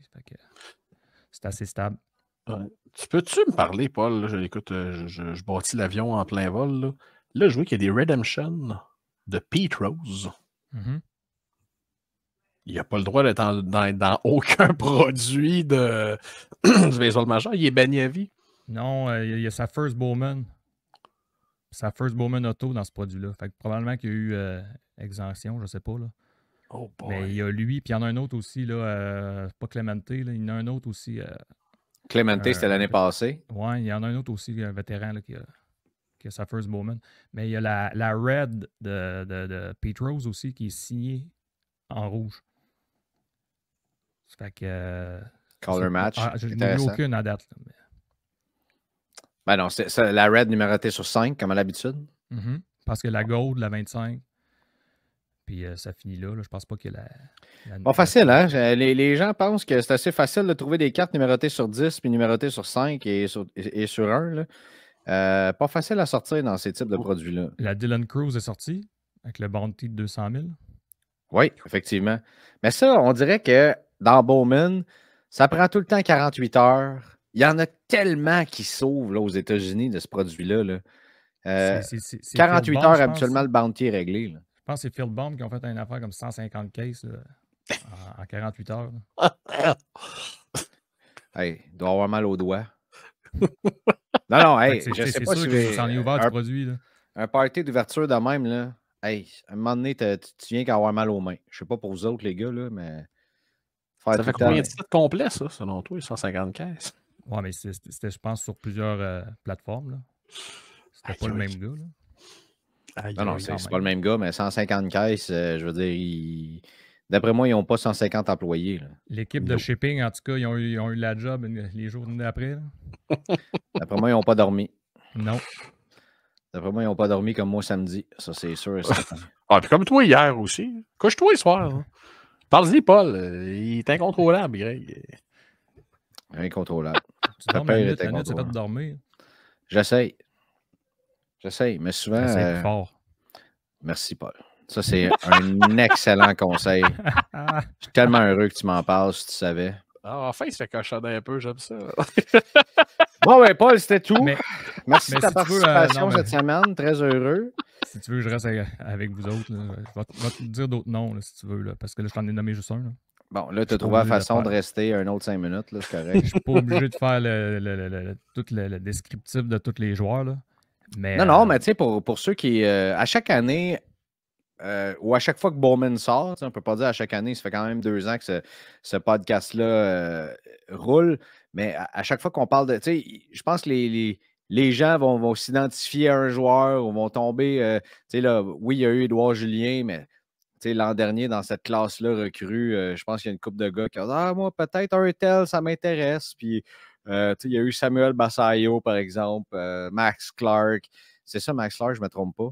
c'est assez stable. Tu peux-tu me parler, Paul? Écoute, euh, je je, bâtis l'avion en plein vol. Là, je vois qu'il y a des Redemption de Pete Rose. Mm-hmm. Il n'a pas le droit d'être dans, aucun produit de du baseball majeur. Il est banni à vie. Non, euh, il y a sa First Bowman sa First Bowman Auto dans ce produit-là. Fait que probablement qu'il y a eu euh, exemption, je sais pas. Là. Oh, mais il y a lui, puis il y en a un autre aussi, là, euh, pas Clemente, il y en a un autre aussi. Euh, Clemente, c'était l'année passée. Ouais, il y en a un autre aussi, un vétéran là, qui, a, qui, a, sa First Bowman. Mais il y a la, la Red de, de, Pete aussi qui est signée en rouge. fait que. Color match. Ah, je n'ai aucune à date. Ben non, c'est la red numérotée sur 5, comme à l'habitude. Mm-hmm. Parce que la gold, la 25. Puis euh, ça finit là, Je pense pas que la. Pas facile, hein? Les, gens pensent que c'est assez facile de trouver des cartes numérotées sur 10 puis numérotées sur 5 et sur, et sur 1. Euh, pas facile à sortir dans ces types de produits-là. La Dylan Cruz est sortie avec le Bounty de 200 000. Oui, effectivement. Mais ça, on dirait que dans Bowman, ça prend tout le temps 48 heures il y en a tellement qui sauvent aux États-Unis de ce produit-là. Là. 48 euh, heures, habituellement, hein? le bounty est réglé. Je pense que c'est Phil Bomb qui ont fait une affaire comme 150 cases en, 48 heures. hey, il doit avoir mal aux doigts. non, non, hey, je sais pas sûr si que ouvert un, du produit. Un party d'ouverture de même, là. Hey, à un moment donné, tu viens qu'à avoir mal aux mains. Je ne sais pas pour vous autres, les gars, là, mais. ça fait combien de sets complets, ça, selon toi, 150 caisses? Oui, mais c'était, je pense, sur plusieurs euh, plateformes. C'était pas le même gars. Là. non, non, c'est, pas le même gars, mais 150 caisses, euh, je veux dire, d'après moi, ils n'ont pas 150 employés. L'équipe de shipping, en tout cas, ils ont eu, la job les jours d'après. d'après moi, ils n'ont pas dormi. Non. D'après moi, ils n'ont pas dormi comme moi samedi. Ça, c'est sûr. ah, puis comme toi hier aussi. Couche-toi ce soir. Parle-y, Paul. Euh, il est incontrôlable, Greg. Incontrôlable. Tu t'appelles minute, le pas de dormir. J'essaye. J'essaye, mais souvent. Euh, fort. Merci, Paul. Ça, c'est un excellent conseil. Je suis tellement heureux que tu m'en parles si tu savais. Ah, enfin, il se fait cochonner un peu, j'aime ça. bon, ben, Paul, c'était tout. Merci mais de ta euh, participation cette semaine. Très heureux. Si tu veux, je reste avec vous autres. Je vais te, dire d'autres noms, si tu veux, là, parce que là, je t'en ai nommé juste un. Bon, là, tu as trouvé la façon de, rester un autre cinq minutes, c'est correct. Je suis pas obligé de faire le, descriptif de tous les joueurs. Là. non, non, euh, mais tu sais, pour, ceux qui. Euh, à chaque année, euh, ou à chaque fois que Bowman sort, on ne peut pas dire à chaque année, ça fait quand même deux ans que ce, ce podcast-là roule, mais à, chaque fois qu'on parle de. Tu sais, je pense que les, les gens vont, vont s'identifier à un joueur ou vont tomber. tu sais, là, oui, il y a eu Édouard Julien, mais l'an dernier, dans cette classe-là recrue, euh, je pense qu'il y a une coupe de gars qui ont dit Ah, moi, peut-être un tel, ça m'intéresse. Puis, euh, il y a eu Samuel Bassayo, par exemple, euh, Max Clark. C'est ça, Max Clark, je ne me trompe pas.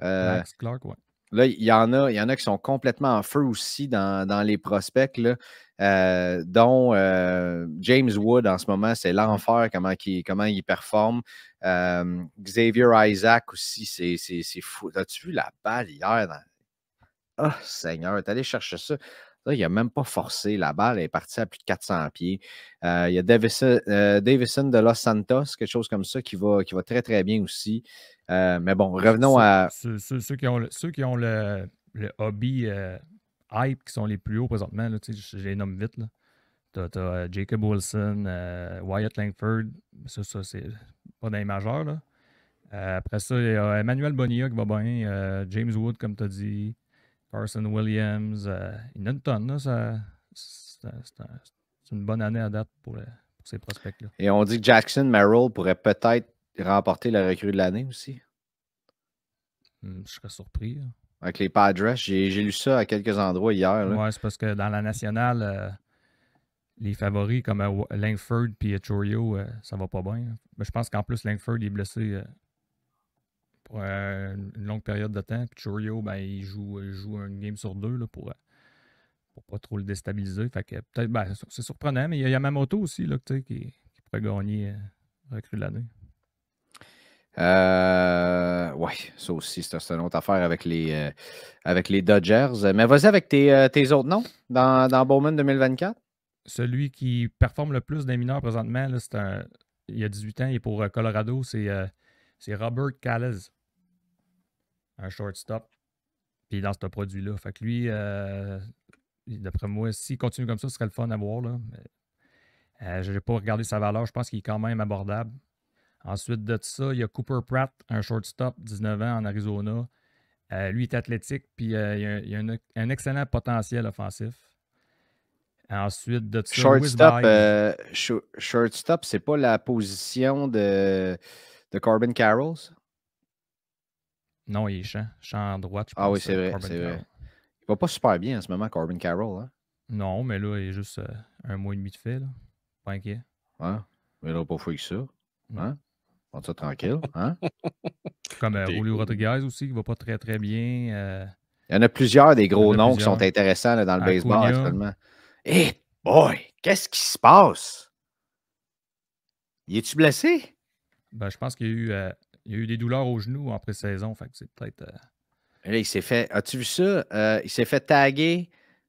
Max Clark, oui. Là, il y, en a, il y en a qui sont complètement en feu aussi dans, les prospects, dont James Wood en ce moment, c'est l'enfer comment, il, comment il performe. Xavier Isaac aussi, c'est fou. As-tu vu la balle hier dans, oh, Seigneur, t'es allé chercher ça. Là, il n'a même pas forcé la balle, est partie à plus de 400 pieds. Euh, il y a Davison, euh, Davison, de Los Santos, quelque chose comme ça, qui va, qui va très, très bien aussi. Euh, mais bon, revenons à. Ceux, qui ont le, ceux qui ont le, le hobby hype qui sont les plus hauts présentement, là, je, les nomme vite. Tu as, Jacob Wilson, Wyatt Langford, ça, ça c'est pas dans les majeurs. après ça, il y a Emmanuel Bonilla qui va bien, James Wood, comme tu as dit. Carson Williams. Euh, il y en a une tonne. C'est une bonne année à date euh, pour, ces prospects-là. Et on dit que Jackson Merrill pourrait peut-être remporter la recrue de l'année aussi. Hmm, je serais surpris. Avec les Padres, j'ai lu ça à quelques endroits hier. Oui, c'est parce que dans la nationale, euh, les favoris comme euh, Langford et Chorio, ça va pas bien. Mais je pense qu'en plus, Langford est blessé euh, une longue période de temps. Puis Churio, ben, il joue, une game sur deux là, pour, ne euh, pas trop le déstabiliser. Fait que ben, c'est surprenant, mais il y a Yamamoto aussi là, qui, pourrait gagner euh, recrue de l'année. Oui, ouais, ça aussi, c'est une autre affaire avec les, avec les Dodgers. Mais vas-y avec tes, autres noms dans, dans Bowman 2024. Celui qui performe le plus des mineurs présentement, là, il y a 18 ans, et pour Colorado, c'est Robert Calles un shortstop. Puis dans ce produit-là. Fait que lui, euh, d'après moi, s'il continue comme ça, ce serait le fun à voir. Euh, je n'ai pas regardé sa valeur. Je pense qu'il est quand même abordable. Ensuite de ça, il y a Cooper Pratt, un shortstop, 19 ans en Arizona. Euh, lui, est athlétique, puis il a, a un, excellent potentiel offensif. Ensuite de ça, shortstop, shortstop, c'est pas la position de, de Corbin Carrolls? Non, il est champ. à en droite, Ah oui, euh, c'est vrai, c'est vrai. Il va pas super bien en ce moment, Corbin Carroll. Hein? Non, mais là, il est juste euh, un mois et demi de fait. Là. Pas inquiet. Ouais. Mais là, pas fouillé que ça. Hein? On ça tranquille. Hein? Comme euh, Julio Rodriguez aussi, qui va pas très, très bien. Il y en a plusieurs des gros noms qui sont intéressants dans le baseball actuellement. hey, boy, qu'est-ce qui se passe? Y est-tu blessé? Ben, je pense qu'il y a eu il y a eu des douleurs au genou en pré-saison, fait que c'est peut-être. Euh, il s'est fait. As-tu vu ça? Euh, il s'est fait taguer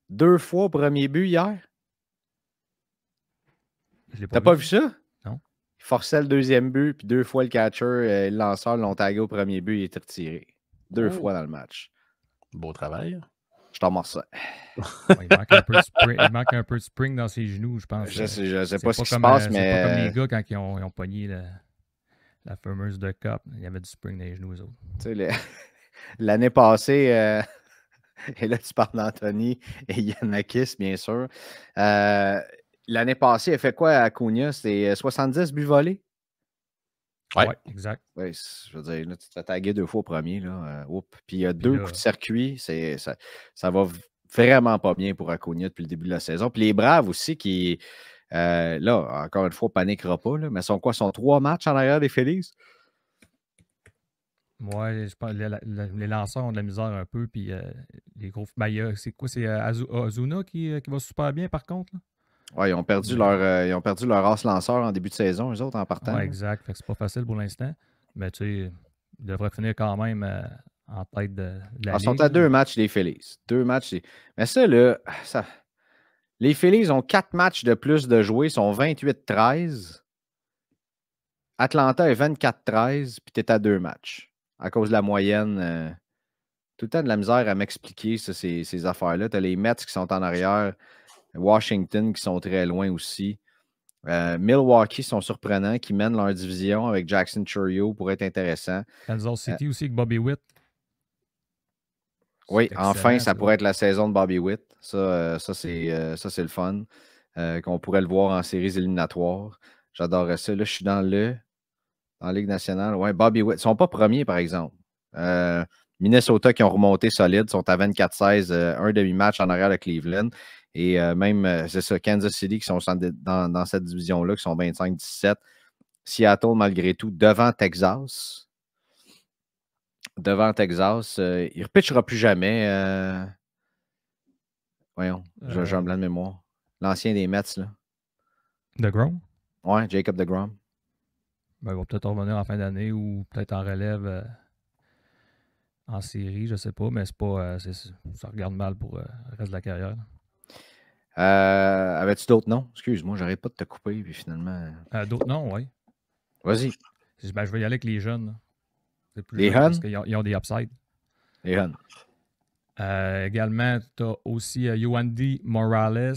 deux fois au premier but hier. T'as pas vu ça? Non. Il forçait le deuxième but, puis deux fois le catcher euh, et le lanceur l'ont tagué au premier but, il était retiré. Deux oh. fois dans le match. Beau travail. Je t'en ça. il, manque un peu de spring, dans ses genoux, je pense. Je sais, sais pas, ce qui se passe, mais. C'est pas les gars quand ils ont, ils pogné. La fameuse de Cup, il y avait du spring dans les genoux, autres. Tu sais, l'année passée, euh, et là, tu parles d'Anthony et Yannakis, bien sûr. Euh, l'année passée, elle fait quoi à Cunha? C'est 70 euh, buts volés? Oui, ouais, exact. Ouais, je veux dire, là, tu t'es tagué deux fois au premier. Là. Puis il y a deux coups de circuit. Ça, ça va vraiment pas bien pour Acuna depuis le début de la saison. Puis les Braves aussi qui euh, là, encore une fois, paniquera pas, là, mais sont quoi? Sont trois matchs en arrière des Phillies? Oui, je pense les, les, lanceurs ont de la misère un peu. Puis euh, les gros. Ben, c'est quoi C'est euh, Azuna qui, qui, va super bien, par contre. Oui, ils ont perdu leur ils ont perdu leur as lanceur en début de saison, eux autres, en partant. Ouais, exact. Fait c'est pas facile pour l'instant. Mais tu sais, ils devraient finir quand même en tête de, la la ah, Ils sont à deux matchs des Phillies. Deux matchs. Mais ça, là, ça. Les Phillies ont quatre matchs de plus de jouer, sont 28-13. Atlanta est 24-13, puis tu es à deux matchs. À cause de la moyenne, euh, tout le temps de la misère à m'expliquer ces, affaires-là. Tu as les Mets qui sont en arrière, Washington qui sont très loin aussi. Euh, Milwaukee sont surprenants, qui mènent leur division avec Jackson Churio pour être intéressant. Kansas City euh, aussi avec Bobby Witt. Oui, enfin, ça, pourrait être la saison de Bobby Witt. Ça, euh, euh, ça c'est le fun. Euh, qu'on pourrait le voir en séries éliminatoires. J'adorerais ça. Là, je suis dans le en Ligue nationale. Ouais, Bobby Witt. Ils ne sont pas premiers, par exemple. Minnesota qui ont remonté solide, sont à 24-16, un demi-match en arrière de Cleveland. Et même, c'est ça, Kansas City qui sont dans, dans cette division-là, qui sont 25-17. Seattle, malgré tout, devant Texas devant Texas. Euh, il ne repitchera plus jamais. Euh, voyons, euh. j'ai un blanc de mémoire. L'ancien des Mets, là. De Grom? Ouais, Jacob de Grom. Ben, ils peut-être revenir en fin d'année ou peut-être en relève en série, je ne sais pas, mais c'est pas. ça regarde mal pour le reste de la carrière. Avais-tu d'autres noms? Excuse-moi, j'arrête pas de te couper, puis finalement. d'autres noms, oui. Vas-y. Ben, je vais y aller avec les jeunes plus les Parce qu'ils ont, des upsides. Euh, également, tu as aussi uh, Morales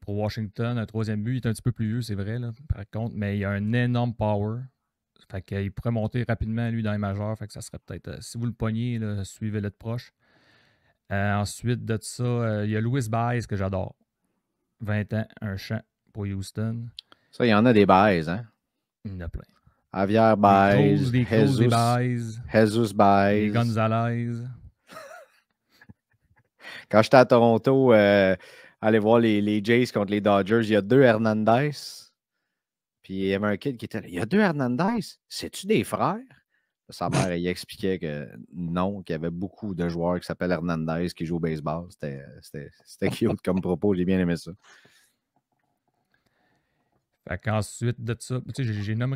pour Washington, un troisième but. Il est un petit peu plus vieux, c'est vrai, là, par contre, mais il a un énorme power. Fait qu'il pourrait monter rapidement, lui, dans les majeurs. Fait que ça serait peut-être. Euh, si vous le pognez, suivez-le de proche. Euh, ensuite de ça, il y a Louis Baez que j'adore. 20 ans, un champ pour Houston. Ça, il y en a des Baez, hein? Il y en a plein. Javier Baez, Jesus, Baez, Gonzalez. Quand j'étais à Toronto, euh, voir les, les, Jays contre les Dodgers, il y a deux Hernandez. Puis il y avait un kid qui était là. Il y a deux Hernandez. C'est-tu des frères? Sa mère, il expliquait que non, qu'il y avait beaucoup de joueurs qui s'appellent Hernandez qui jouent au baseball. C'était cute comme propos. J'ai bien aimé ça. Ensuite, qu'ensuite de ça,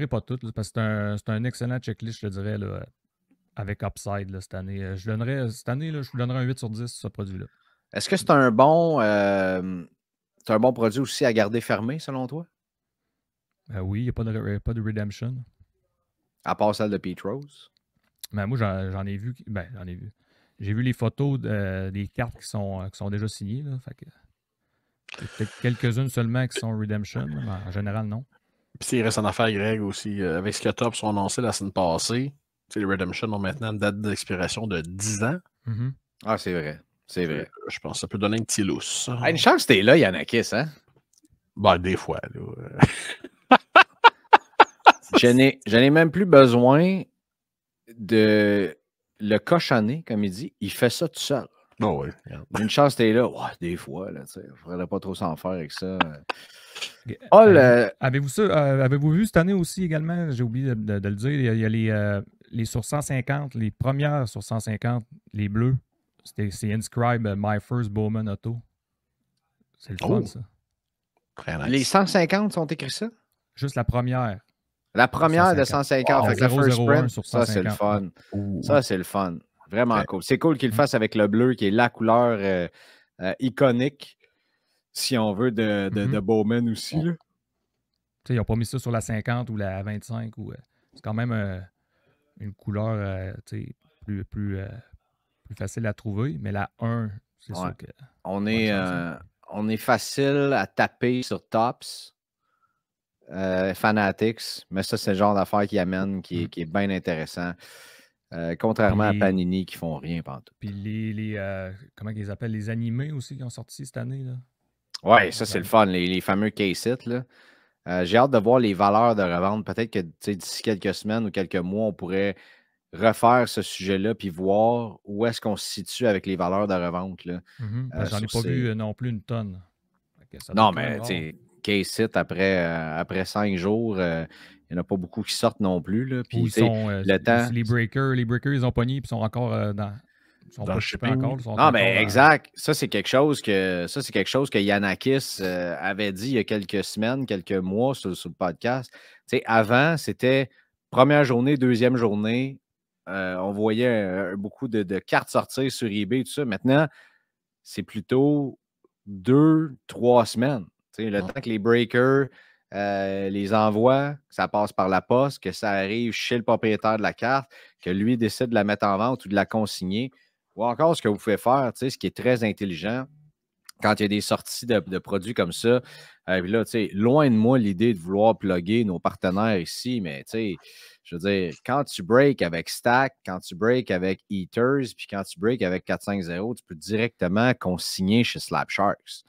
tu pas toutes, parce que c'est un, excellent checklist, je le dirais, avec Upside cette année. Euh, je donnerais, cette année, je vous donnerais un 8 sur 10 ce produit-là. Est-ce que c'est un bon euh, un bon produit aussi à garder fermé, selon toi? Ben oui, il n'y a euh, pas de, Redemption. À part celle de Pete Rose? Ben moi, j'en ai vu. Ben, j'en ai vu. J'ai vu les photos des cartes qui sont, déjà signées. Quelques-unes seulement qui sont Redemption. En général, non. Puis il reste en affaire, Greg, aussi. Euh, avec ce que Top sont annoncé la semaine passée, les Redemption ont maintenant une date d'expiration de 10 ans. Mm-hmm. Ah, c'est vrai. C'est vrai. Euh, je pense que ça peut donner un petit lousse. Ah, une chance que es là, Yanakis, hein? Ben, des fois. Là. Euh. je n'ai même plus besoin de le cochonner, comme il dit. Il fait ça tout seul. Oh oui. Une chance, t'es là. des fois, là, tu Faudrait pas trop s'en faire avec ça. Ah, euh, avez-vous vu cette année aussi également, j'ai oublié de, le dire, il y a, les, euh, les, sur 150, les premières sur 150, les bleus. C'est Inscribe euh, My First Bowman Auto. C'est le fun, oh! ça. Les 150 sont écrits ça? Juste la première. La première de 150, fait la first ça c'est le fun. Ça c'est le fun. Vraiment cool. C'est cool qu'il le mmh. fasse avec le bleu, qui est la couleur euh, euh, iconique, si on veut, de, de, mmh Bowman aussi. Ils n'ont pas mis ça sur la 50 ou la 25. Euh, c'est quand même une couleur plus, facile à trouver, mais la 1, c'est On est, on est facile à taper sur Tops. Fanatics, mais ça, c'est le genre d'affaire qui amène, qui, mmh. qui est bien intéressant. Euh, contrairement à Panini qui font rien partout. Puis les, euh, comment ils appellent les animés aussi qui ont sorti cette année là. Ouais, ça c'est le fun, les, fameux k euh, J'ai hâte de voir les valeurs de revente. Peut-être que d'ici quelques semaines ou quelques mois, on pourrait refaire ce sujet-là puis voir où est-ce qu'on se situe avec les valeurs de revente. Mm J'en ai pas vu non plus une tonne. non, mais K-Sit après, après cinq jours, il n'y en a pas beaucoup qui sortent non plus. les, breakers, ils ont pogné et ils sont encore euh, dans. Ils sont pas Encore, non, mais euh, exact. Ça, c'est quelque chose que ça, c'est quelque chose que Yanakis euh, avait dit il y a quelques semaines, quelques mois sur, le podcast. avant, c'était première journée, deuxième journée. on voyait beaucoup de, cartes sortir sur eBay, tout ça. Maintenant, c'est plutôt deux, trois semaines. le ah. temps que les breakers, euh, les envois, que ça passe par la poste, que ça arrive chez le propriétaire de la carte, que lui décide de la mettre en vente ou de la consigner, ou encore ce que vous pouvez faire, ce qui est très intelligent, quand il y a des sorties de, produits comme ça, euh, loin de moi l'idée de vouloir plugger nos partenaires ici, mais je veux dire, quand tu break avec Stack, quand tu break avec Eaters, puis quand tu break avec 450, tu peux directement consigner chez Slap Sharks.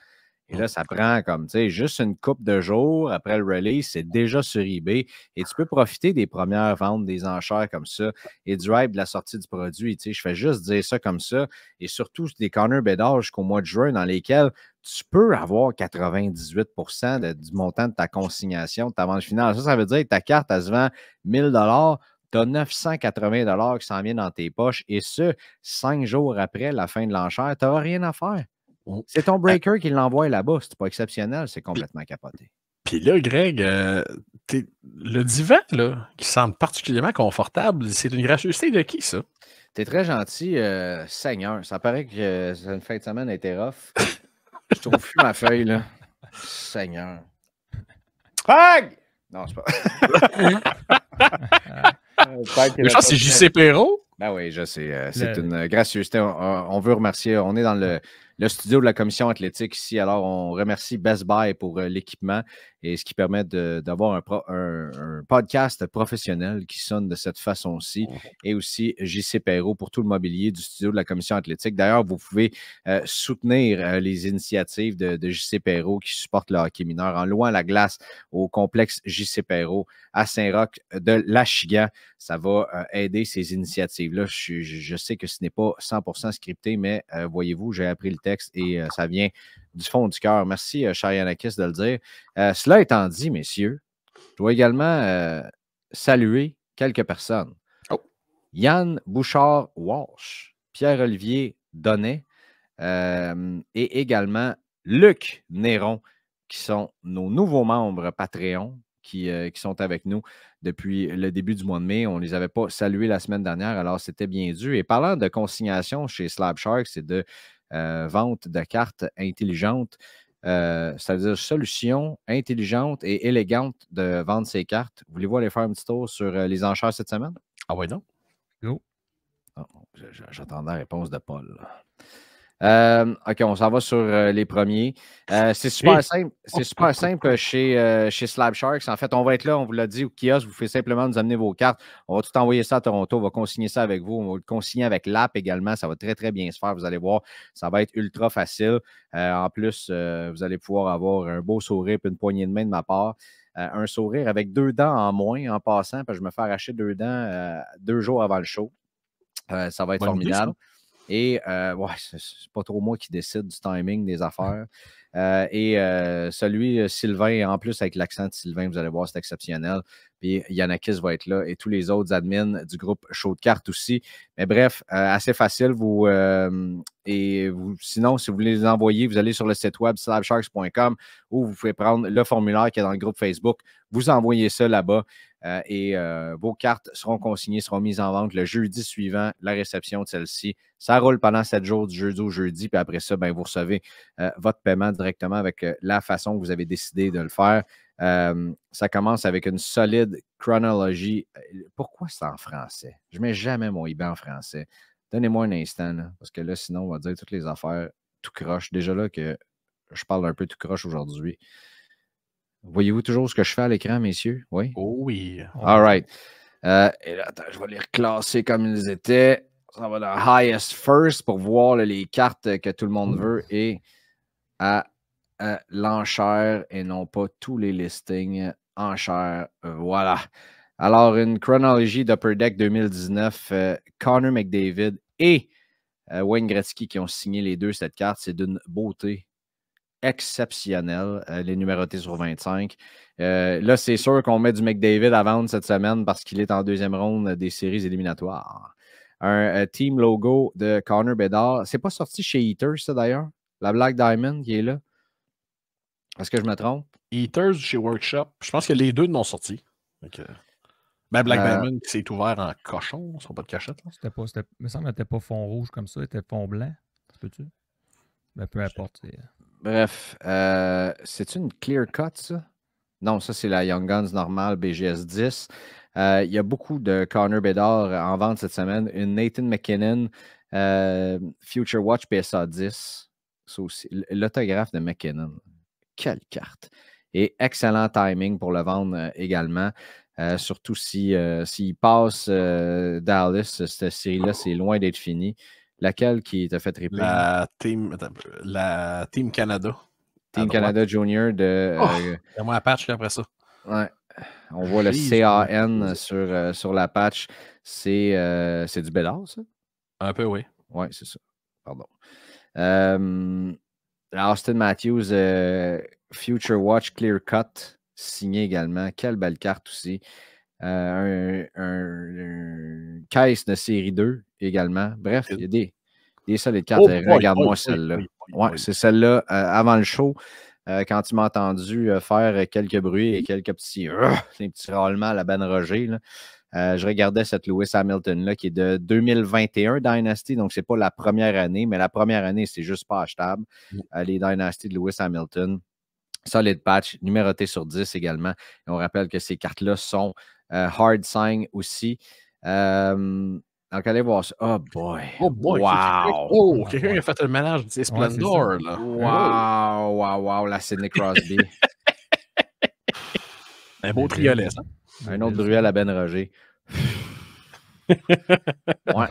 Et là, ça prend comme, tu sais, juste une coupe de jours après le release, c'est déjà sur eBay. Et tu peux profiter des premières ventes, des enchères comme ça et du hype de la sortie du produit. Tu sais, je fais juste dire ça comme ça. Et surtout, des corner Bédard jusqu'au mois de juin dans lesquels tu peux avoir 98 du montant de ta consignation, de ta vente finale. Ça, ça veut dire que ta carte, elle se vend 1000 tu as 980 qui s'en viennent dans tes poches et ce, cinq jours après la fin de l'enchère, tu n'auras rien à faire. Oh. C'est ton euh, breaker qui l'envoie là-bas. C'est pas exceptionnel, c'est complètement capoté. Puis là, Greg, euh, le divan là, qui semble particulièrement confortable, c'est une gracieuseté de qui, ça? T'es très gentil, euh, Seigneur. Ça paraît que c'est une fin de semaine a rough. Je trouve ma feuille, là. Seigneur. Pag! Non, c'est pas. Je pense que c'est JC Perrault. Ben oui, je sais. C'est une gracieuseté. on veut remercier. On est dans le le studio de la commission athlétique ici. Alors, on remercie Best Buy pour euh, l'équipement et ce qui permet d'avoir un, podcast professionnel qui sonne de cette façon-ci. Mmh et aussi JC Perrault pour tout le mobilier du studio de la commission athlétique. D'ailleurs, vous pouvez euh, soutenir euh, les initiatives de, JC Perrault qui supportent le hockey mineur en louant la glace au complexe JC Perrault à Saint-Roch de l'Achigan. Ça va aider ces initiatives-là. Je, je, sais que ce n'est pas 100% scripté, mais voyez-vous, j'ai appris le texte et euh, ça vient du fond du cœur. Merci, Yanakis, euh, de le dire. Euh, cela étant dit, messieurs, je dois également saluer quelques personnes. Oh. Yann Bouchard-Walsh, Pierre-Olivier Donnet et également Luc Néron, qui sont nos nouveaux membres Patreon. Qui, qui, sont avec nous depuis le début du mois de mai. On ne les avait pas salués la semaine dernière, alors c'était bien dû. Et parlant de consignation chez Slab Shark, c'est de euh, vente de cartes intelligentes C'est-à-dire euh, solution intelligente et élégante de vendre ces cartes. Voulez-vous aller faire un petit tour sur euh, les enchères cette semaine? Ah oui, non? Non. J'attends la réponse de Paul. Euh, OK, on s'en va sur euh, les premiers. Euh, c'est super simple. chez, chez Slab Sharks. En fait, on va être là, on vous l'a dit, au kiosque. Vous faites simplement nous amener vos cartes. On va tout envoyer ça à Toronto. On va consigner ça avec vous. On va le consigner avec l'app également. Ça va très, très bien se faire. Vous allez voir, ça va être ultra facile. en plus, vous allez pouvoir avoir un beau sourire et une poignée de main de ma part. un sourire avec deux dents en moins en passant, parce que je me fais arracher deux dents deux jours avant le show. ça va être formidable. Et euh, ouais, c'est pas trop moi qui décide du timing des affaires. Euh, et euh, celui Sylvain, en plus avec l'accent de Sylvain, vous allez voir, c'est exceptionnel. Puis Yannakis va être là et tous les autres admins du groupe Show de cartes aussi. Mais bref, assez facile. Vous, et vous, sinon, si vous voulez les envoyer, vous allez sur le site web slabsharks.com où vous pouvez prendre le formulaire qui est dans le groupe Facebook. Vous envoyez ça là-bas. Euh, et euh, vos cartes seront consignées, seront mises en vente le jeudi suivant la réception de celle-ci. Ça roule pendant sept jours, du jeudi au jeudi, puis après ça, ben, vous recevez euh, votre paiement directement avec la façon que vous avez décidé de le faire. ça commence avec une solide chronologie. Pourquoi c'est en français? Je ne mets jamais mon eBay en français. Donnez-moi un instant, parce que là, sinon, on va dire toutes les affaires tout croche. Déjà là que je parle un peu tout croche aujourd'hui. Voyez-vous toujours ce que je fais à l'écran, messieurs? Oui? Oh oui. All right. Euh, et là, je vais les reclasser comme ils étaient. Ça va dans Highest First pour voir les cartes que tout le monde veut et à, l'enchère et non pas tous les listings enchères. Euh, voilà. Alors, une chronologie d'Upper Deck 2019, euh, Connor McDavid et Wayne Gretzky qui ont signé les deux cette carte. C'est d'une beauté exceptionnel, euh, les numérotés sur 25. Euh, là, c'est sûr qu'on met du McDavid à vendre cette semaine parce qu'il est en deuxième ronde euh, des séries éliminatoires. Un team logo de Connor Bedard. C'est pas sorti chez Eaters, ça d'ailleurs? La Black Diamond qui est là? Est-ce que je me trompe? Eaters chez Workshop? Je pense que les deux n'ont sorti. Mais ben, Black Diamond qui s'est ouvert en cochon, ils pas de cachette. C'était pas, il me semble qu'il n'était pas fond rouge comme ça, était fond blanc. Peux-tu? Ben, peu importe. Bref, euh, c'est une clear cut, ça? Non, ça, c'est la Young Guns normale BGS 10. Euh, il y a beaucoup de Connor Bedard euh, en vente cette semaine. Une Nathan McKinnon, Future Watch PSA 10. L'autographe de McKinnon. Quelle carte! Et excellent timing pour le vendre également. surtout si, s'il passe Dallas, cette série-là, c'est loin d'être fini. Laquelle qui t'a fait triper? La Team, la team Canada. Team Canada Junior de. Oh, euh, moi la patch après ça. Ouais. On voit le CAN sur, euh, sur la patch. Euh, c'est du bédard, ça? Un peu, oui. Oui, c'est ça. Pardon. Austin Matthews, Future Watch Clear Cut, signé également. Quelle belle carte aussi. Euh, un, caisse de série 2 également. Bref, il y a des, des solides cartes. Oh, Regarde-moi celle-là. c'est celle-là euh, avant le show. Euh, quand tu m'as entendu faire quelques bruits et mhm. quelques petits, petits râlements à la Ben Roger, je regardais cette Lewis Hamilton là qui est de 2021 Dynasty, donc ce n'est pas la première année, mais la première année c'est juste pas achetable. Mhm. les Dynasty de Lewis Hamilton, solid patch, numéroté sur 10 également. on rappelle que ces cartes là sont euh, Hard Sign aussi. Euh, donc, allez voir ça. Oh boy. Oh boy. Wow. Oh, quelqu'un a fait le ménage du Splendor. là. Wow, ben wow, wow, la Sydney Crosby. un beau ben triolet, ça. Un autre bruel à Ben Roger. ouais.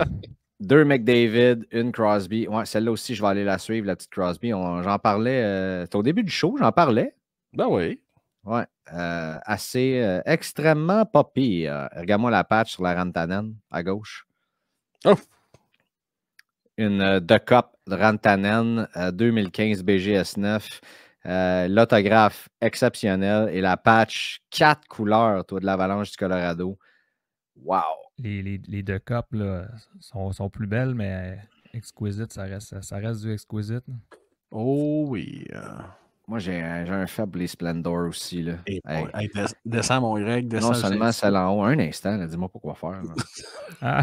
Deux McDavid, une Crosby. Ouais, celle-là aussi, je vais aller la suivre, la petite Crosby. J'en parlais. Euh, au début du show, j'en parlais. Ben oui. Ouais. Euh, assez, euh, extrêmement poppy. Regarde-moi la patch sur la Rantanen à gauche. Oh! Une euh, The Cup Rantanen 2015 BGS9. L'autographe exceptionnel et la patch quatre couleurs, toi, de l'Avalanche du Colorado. Wow! Les, les, les deux sont, plus belles, mais exquisite, ça reste, ça reste du exquisite. Oh oui. Moi, j'ai un, un les Splendor aussi. Là. descends mon règle. non seulement celle en haut, un instant, dis-moi pourquoi faire. Ah.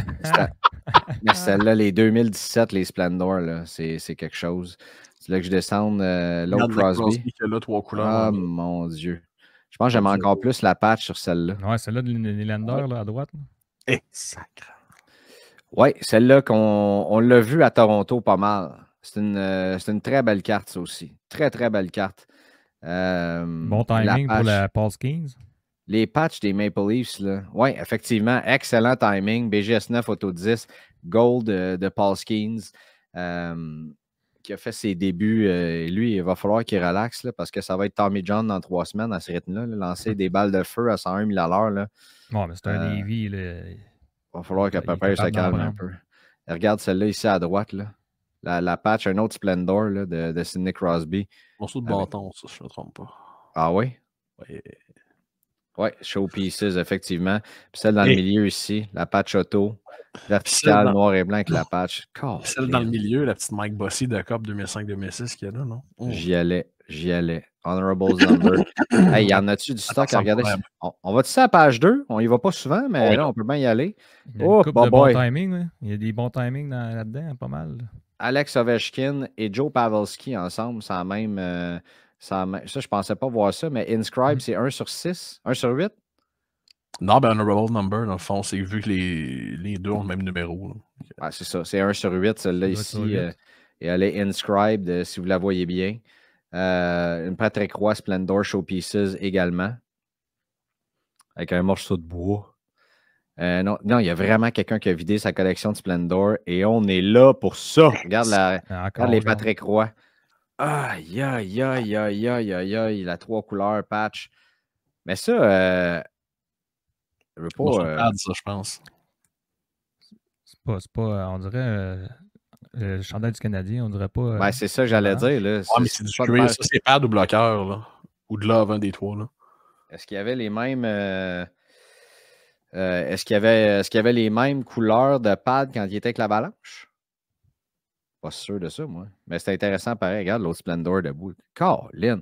Mais ah. celle-là, les 2017, les Splendor, c'est quelque chose. C'est là que je descends euh, l'autre Crosby. là, trois couleurs, ah mon Dieu. Je pense que j'aime encore plus la patch sur celle-là. Ouais, celle-là de Nylander là, à droite. Eh, sacre. Ouais, celle-là qu'on on, l'a vue à Toronto pas mal. Euh, c'est une, très belle carte, ça aussi. Très, très belle carte. Euh, bon timing pour la Paul Skeens. Les patchs des Maple Leafs, Oui, effectivement, excellent timing. BGS 9, Auto 10, Gold euh, de Paul Skeens, qui a fait ses débuts. lui, il va falloir qu'il relaxe parce que ça va être Tommy John dans trois semaines à ce rythme-là. lancer des balles de feu à 101 000 à l'heure. Non, mais c'est un Navy. Il va falloir que Pepper se calme un peu. regarde celle-là ici à droite. Là la, patch, un autre Splendor là, de, de Sidney Crosby. Morceau de bâton, ça, je ne me trompe pas. Ah oui? Oui. Oui, Pieces, effectivement. Puis celle dans le milieu ici, la patch auto, verticale, dans... noir et blanc avec la patch. celle dans le milieu, la petite Mike Bossy de COP 2005-2006 qu'il y a là, non? Oh. J'y allais, j'y allais. Honorable Number. hey, y en a-tu du stock à regarder? On, va-tu ça à page 2? On y va pas souvent, mais là, on peut bien y aller. oh, bon timing. Il y a des bons timings là-dedans, pas mal. Alex Ovechkin et Joe Pavelski ensemble, la euh, même. ça, je pensais pas voir ça, mais Inscribe, mmh. c'est 1 sur 6, 1 sur 8. Non, ben Honorable Number, dans le fond, c'est vu que les, deux ont le même numéro. Ah, c'est ça, c'est 1 sur 8, celle-là ici. Euh, et elle est Inscribed, euh, si vous la voyez bien. Euh, une Patrick Roy Splendor Showpieces également. Avec un morceau de bois. Euh, non, il y a vraiment quelqu'un qui a vidé sa collection de Splendor et on est là pour ça. Regarde, la, les Patrick Roy. Aïe, aïe, aïe, aïe, aïe, aïe, a trois couleurs, patch. Mais ça, euh, je veux pas. Euh, je pense. C'est pas, pas, euh, on dirait le chandail du Canadien, on dirait pas. Ben, c'est ça que j'allais dire. Là. Ah, mais c'est du cuir, ça, c'est pad ou bloqueur, là. Ou de love, des trois, là. Est-ce qu'il y avait les mêmes euh, est-ce qu'il y, est qu'il y, avait les mêmes couleurs de pad quand il était avec l'avalanche? Pas sûr de ça, moi. Mais c'est intéressant pareil. Regarde l'autre Splendor debout. Colin!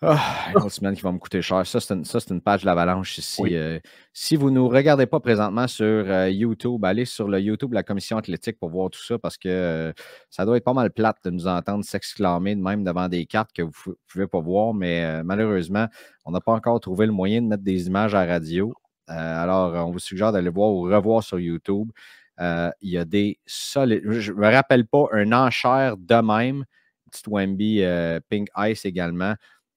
Oh, une autre semaine qui va me coûter cher. Ça, c'est une, page de l'avalanche ici. Euh, si vous ne nous regardez pas présentement sur euh, YouTube, allez sur le YouTube de la commission athlétique pour voir tout ça parce que ça doit être pas mal plate de nous entendre s'exclamer de même devant des cartes que vous ne pouvez pas voir. Mais malheureusement, on n'a pas encore trouvé le moyen de mettre des images à radio euh, alors, on vous suggère d'aller voir ou revoir sur YouTube. Euh, il y a des solides. Je ne me rappelle pas un enchère de même. petite Wemby, euh, Pink Ice également.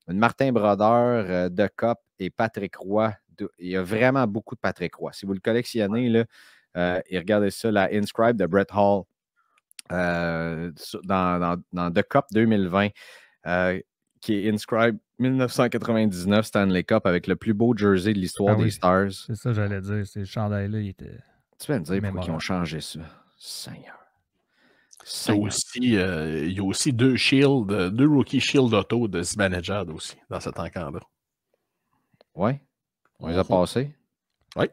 Martin Brodeur, De Cup et Patrick Roy. il y a vraiment beaucoup de Patrick Roy. Si vous le collectionnez, là, regardez ça, la Inscribe de Brett Hall dans, dans, The Cup 2020 qui est inscribe 1999 Stanley Cup avec le plus beau jersey de l'histoire ah des Stars. C'est ça, j'allais dire. Ces chandails-là, ils étaient. Tu vas me dire pourquoi ils ont changé ça. Seigneur. Il y, a aussi, il y a aussi deux shield, euh, deux rookie Shield auto de Zibanejad aussi dans cet encadre. Oui. On les a mhm. passés. Oui.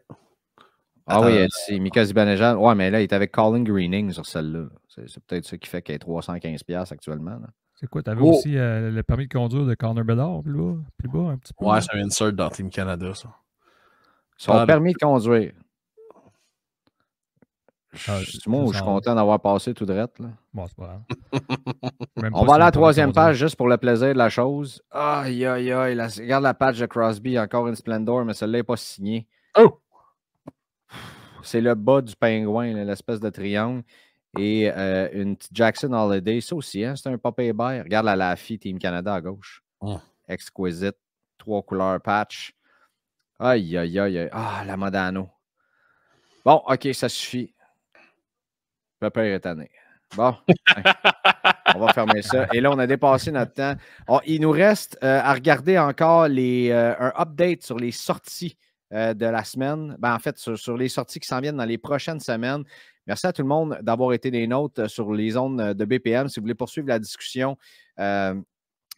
Ah oui, c'est Mika Zibanejad. Ouais, mais là, il est avec Colin Greening sur celle-là. C'est peut-être ça qui fait qu'elle est 315$ actuellement. Là. C'est quoi, t'avais avais oh! aussi euh, le permis de conduire de Corner Bedard, plus bas, plus bas un petit peu? Ouais, c'est un insert dans Team Canada, ça. Son permis de conduire. Ah, je suis content d'avoir passé tout de là. Bon, c'est pas grave. On va aller à la troisième page juste pour le plaisir de la chose. Aïe, aïe, aïe. regarde la page de Crosby, encore une Splendor, mais celle-là n'est pas signée. Oh! C'est le bas du pingouin, l'espèce de triangle. Et euh, une Jackson Holiday, ça aussi, hein, c'est un Popeye Bay. Regarde la fille Team Canada à gauche. Ah. Exquisite. Trois couleurs patch. Aïe, aïe, aïe, aïe. Ah, la Modano. Bon, OK, ça suffit. Pepper est tanné. Bon, hein, on va fermer ça. Et là, on a dépassé notre temps. il nous reste euh, à regarder encore les, euh, un update sur les sorties de la semaine. Ben, en fait, sur les sorties qui s'en viennent dans les prochaines semaines. Merci à tout le monde d'avoir été des notes euh, sur les zones euh, de BPM. Si vous voulez poursuivre la discussion, euh,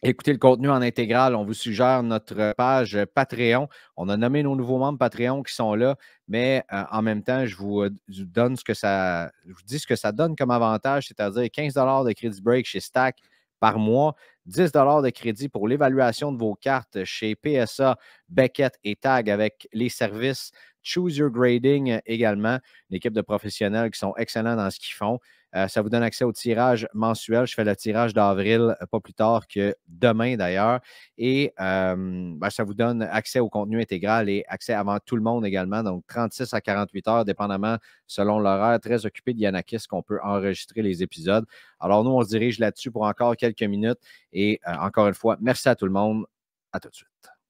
Écoutez le contenu en intégral. On vous suggère notre page Patreon. On a nommé nos nouveaux membres Patreon qui sont là, mais en même temps, je vous, donne ce que ça, je vous dis ce que ça donne comme avantage, c'est-à-dire 15 de crédit break chez Stack par mois, 10 de crédit pour l'évaluation de vos cartes chez PSA, Beckett et Tag avec les services Choose Your Grading euh, également, une équipe de professionnels qui sont excellents dans ce qu'ils font. Euh, ça vous donne accès au tirage mensuel. Je fais le tirage d'avril euh, pas plus tard que demain d'ailleurs. Et ben, ça vous donne accès au contenu intégral et accès avant tout le monde également. Donc 36 à 48 heures, dépendamment selon l'horaire très occupé de Yanakis qu'on peut enregistrer les épisodes. Alors nous, on se dirige là-dessus pour encore quelques minutes. Et encore une fois, merci à tout le monde. À tout de suite.